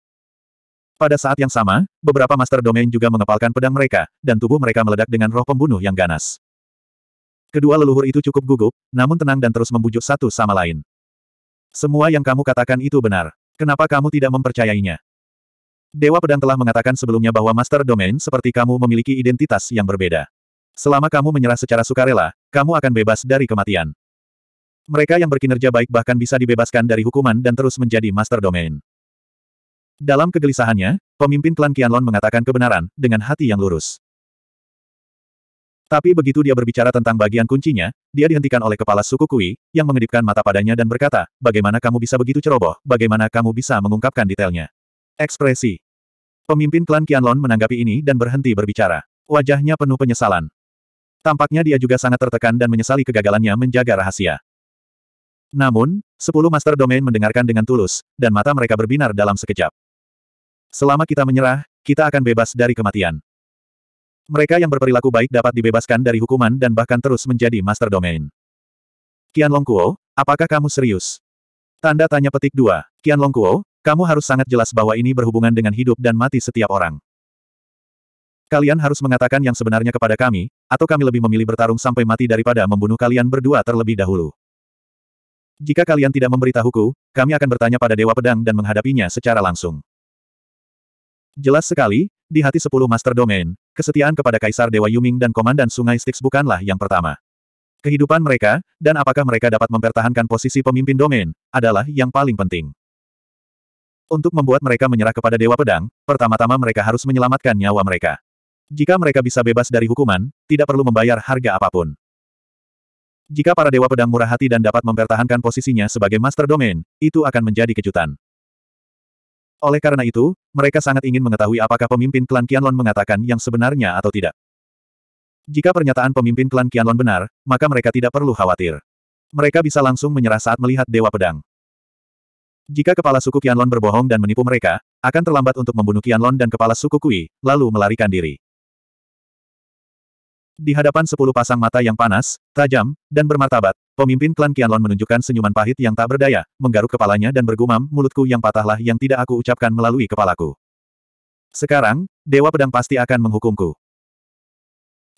Pada saat yang sama, beberapa Master Domain juga mengepalkan pedang mereka, dan tubuh mereka meledak dengan roh pembunuh yang ganas. Kedua leluhur itu cukup gugup, namun tenang dan terus membujuk satu sama lain. Semua yang kamu katakan itu benar. Kenapa kamu tidak mempercayainya? Dewa Pedang telah mengatakan sebelumnya bahwa Master Domain seperti kamu memiliki identitas yang berbeda. Selama kamu menyerah secara sukarela, kamu akan bebas dari kematian. Mereka yang berkinerja baik bahkan bisa dibebaskan dari hukuman dan terus menjadi Master Domain. Dalam kegelisahannya, pemimpin klan Qianlong mengatakan kebenaran, dengan hati yang lurus. Tapi begitu dia berbicara tentang bagian kuncinya, dia dihentikan oleh kepala suku Kui, yang mengedipkan mata padanya dan berkata, bagaimana kamu bisa begitu ceroboh, bagaimana kamu bisa mengungkapkan detailnya. Ekspresi. Pemimpin klan Qianlon menanggapi ini dan berhenti berbicara. Wajahnya penuh penyesalan. Tampaknya dia juga sangat tertekan dan menyesali kegagalannya menjaga rahasia. Namun, sepuluh master domain mendengarkan dengan tulus, dan mata mereka berbinar dalam sekejap. Selama kita menyerah, kita akan bebas dari kematian. Mereka yang berperilaku baik dapat dibebaskan dari hukuman dan bahkan terus menjadi master domain. Kian Long Kuo, apakah kamu serius? Tanda tanya petik 2. Long Kuo, kamu harus sangat jelas bahwa ini berhubungan dengan hidup dan mati setiap orang. Kalian harus mengatakan yang sebenarnya kepada kami, atau kami lebih memilih bertarung sampai mati daripada membunuh kalian berdua terlebih dahulu. Jika kalian tidak memberitahuku, kami akan bertanya pada Dewa Pedang dan menghadapinya secara langsung. Jelas sekali, di hati sepuluh Master Domain, kesetiaan kepada Kaisar Dewa Yuming dan Komandan Sungai Styx bukanlah yang pertama. Kehidupan mereka, dan apakah mereka dapat mempertahankan posisi pemimpin domain, adalah yang paling penting. Untuk membuat mereka menyerah kepada Dewa Pedang, pertama-tama mereka harus menyelamatkan nyawa mereka. Jika mereka bisa bebas dari hukuman, tidak perlu membayar harga apapun. Jika para Dewa Pedang murah hati dan dapat mempertahankan posisinya sebagai Master Domain, itu akan menjadi kejutan. Oleh karena itu, mereka sangat ingin mengetahui apakah pemimpin klan Qianlong mengatakan yang sebenarnya atau tidak. Jika pernyataan pemimpin klan Qianlong benar, maka mereka tidak perlu khawatir. Mereka bisa langsung menyerah saat melihat Dewa Pedang. Jika kepala suku Qianlong berbohong dan menipu mereka, akan terlambat untuk membunuh Qianlong dan kepala suku Kui, lalu melarikan diri. Di hadapan sepuluh pasang mata yang panas, tajam, dan bermartabat, pemimpin klan Kianlon menunjukkan senyuman pahit yang tak berdaya, menggaruk kepalanya dan bergumam, mulutku yang patahlah yang tidak aku ucapkan melalui kepalaku. Sekarang, Dewa Pedang pasti akan menghukumku.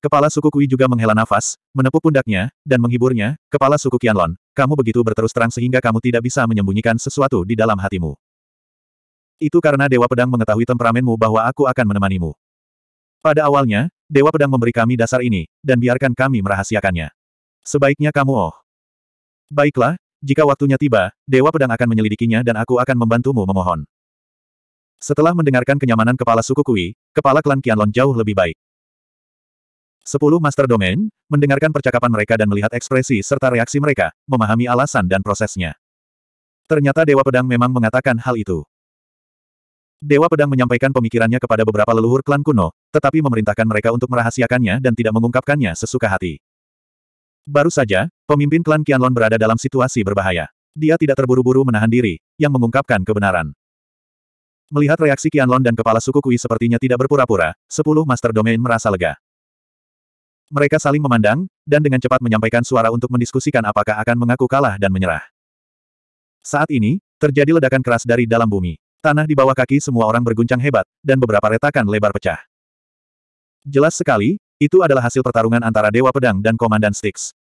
Kepala suku Kui juga menghela nafas, menepuk pundaknya, dan menghiburnya, Kepala suku Kianlon, kamu begitu berterus terang sehingga kamu tidak bisa menyembunyikan sesuatu di dalam hatimu. Itu karena Dewa Pedang mengetahui temperamenmu bahwa aku akan menemanimu. Pada awalnya, Dewa Pedang memberi kami dasar ini, dan biarkan kami merahasiakannya. Sebaiknya kamu oh. Baiklah, jika waktunya tiba, Dewa Pedang akan menyelidikinya dan aku akan membantumu memohon. Setelah mendengarkan kenyamanan kepala suku Kui, kepala klan Kianlon jauh lebih baik. Sepuluh Master Domain, mendengarkan percakapan mereka dan melihat ekspresi serta reaksi mereka, memahami alasan dan prosesnya. Ternyata Dewa Pedang memang mengatakan hal itu. Dewa Pedang menyampaikan pemikirannya kepada beberapa leluhur klan kuno, tetapi memerintahkan mereka untuk merahasiakannya dan tidak mengungkapkannya sesuka hati. Baru saja, pemimpin klan Qianlon berada dalam situasi berbahaya. Dia tidak terburu-buru menahan diri, yang mengungkapkan kebenaran. Melihat reaksi Qianlon dan kepala suku Kui sepertinya tidak berpura-pura, sepuluh master domain merasa lega. Mereka saling memandang, dan dengan cepat menyampaikan suara untuk mendiskusikan apakah akan mengaku kalah dan menyerah. Saat ini, terjadi ledakan keras dari dalam bumi. Tanah di bawah kaki semua orang berguncang hebat, dan beberapa retakan lebar pecah. Jelas sekali, itu adalah hasil pertarungan antara Dewa Pedang dan Komandan Styx.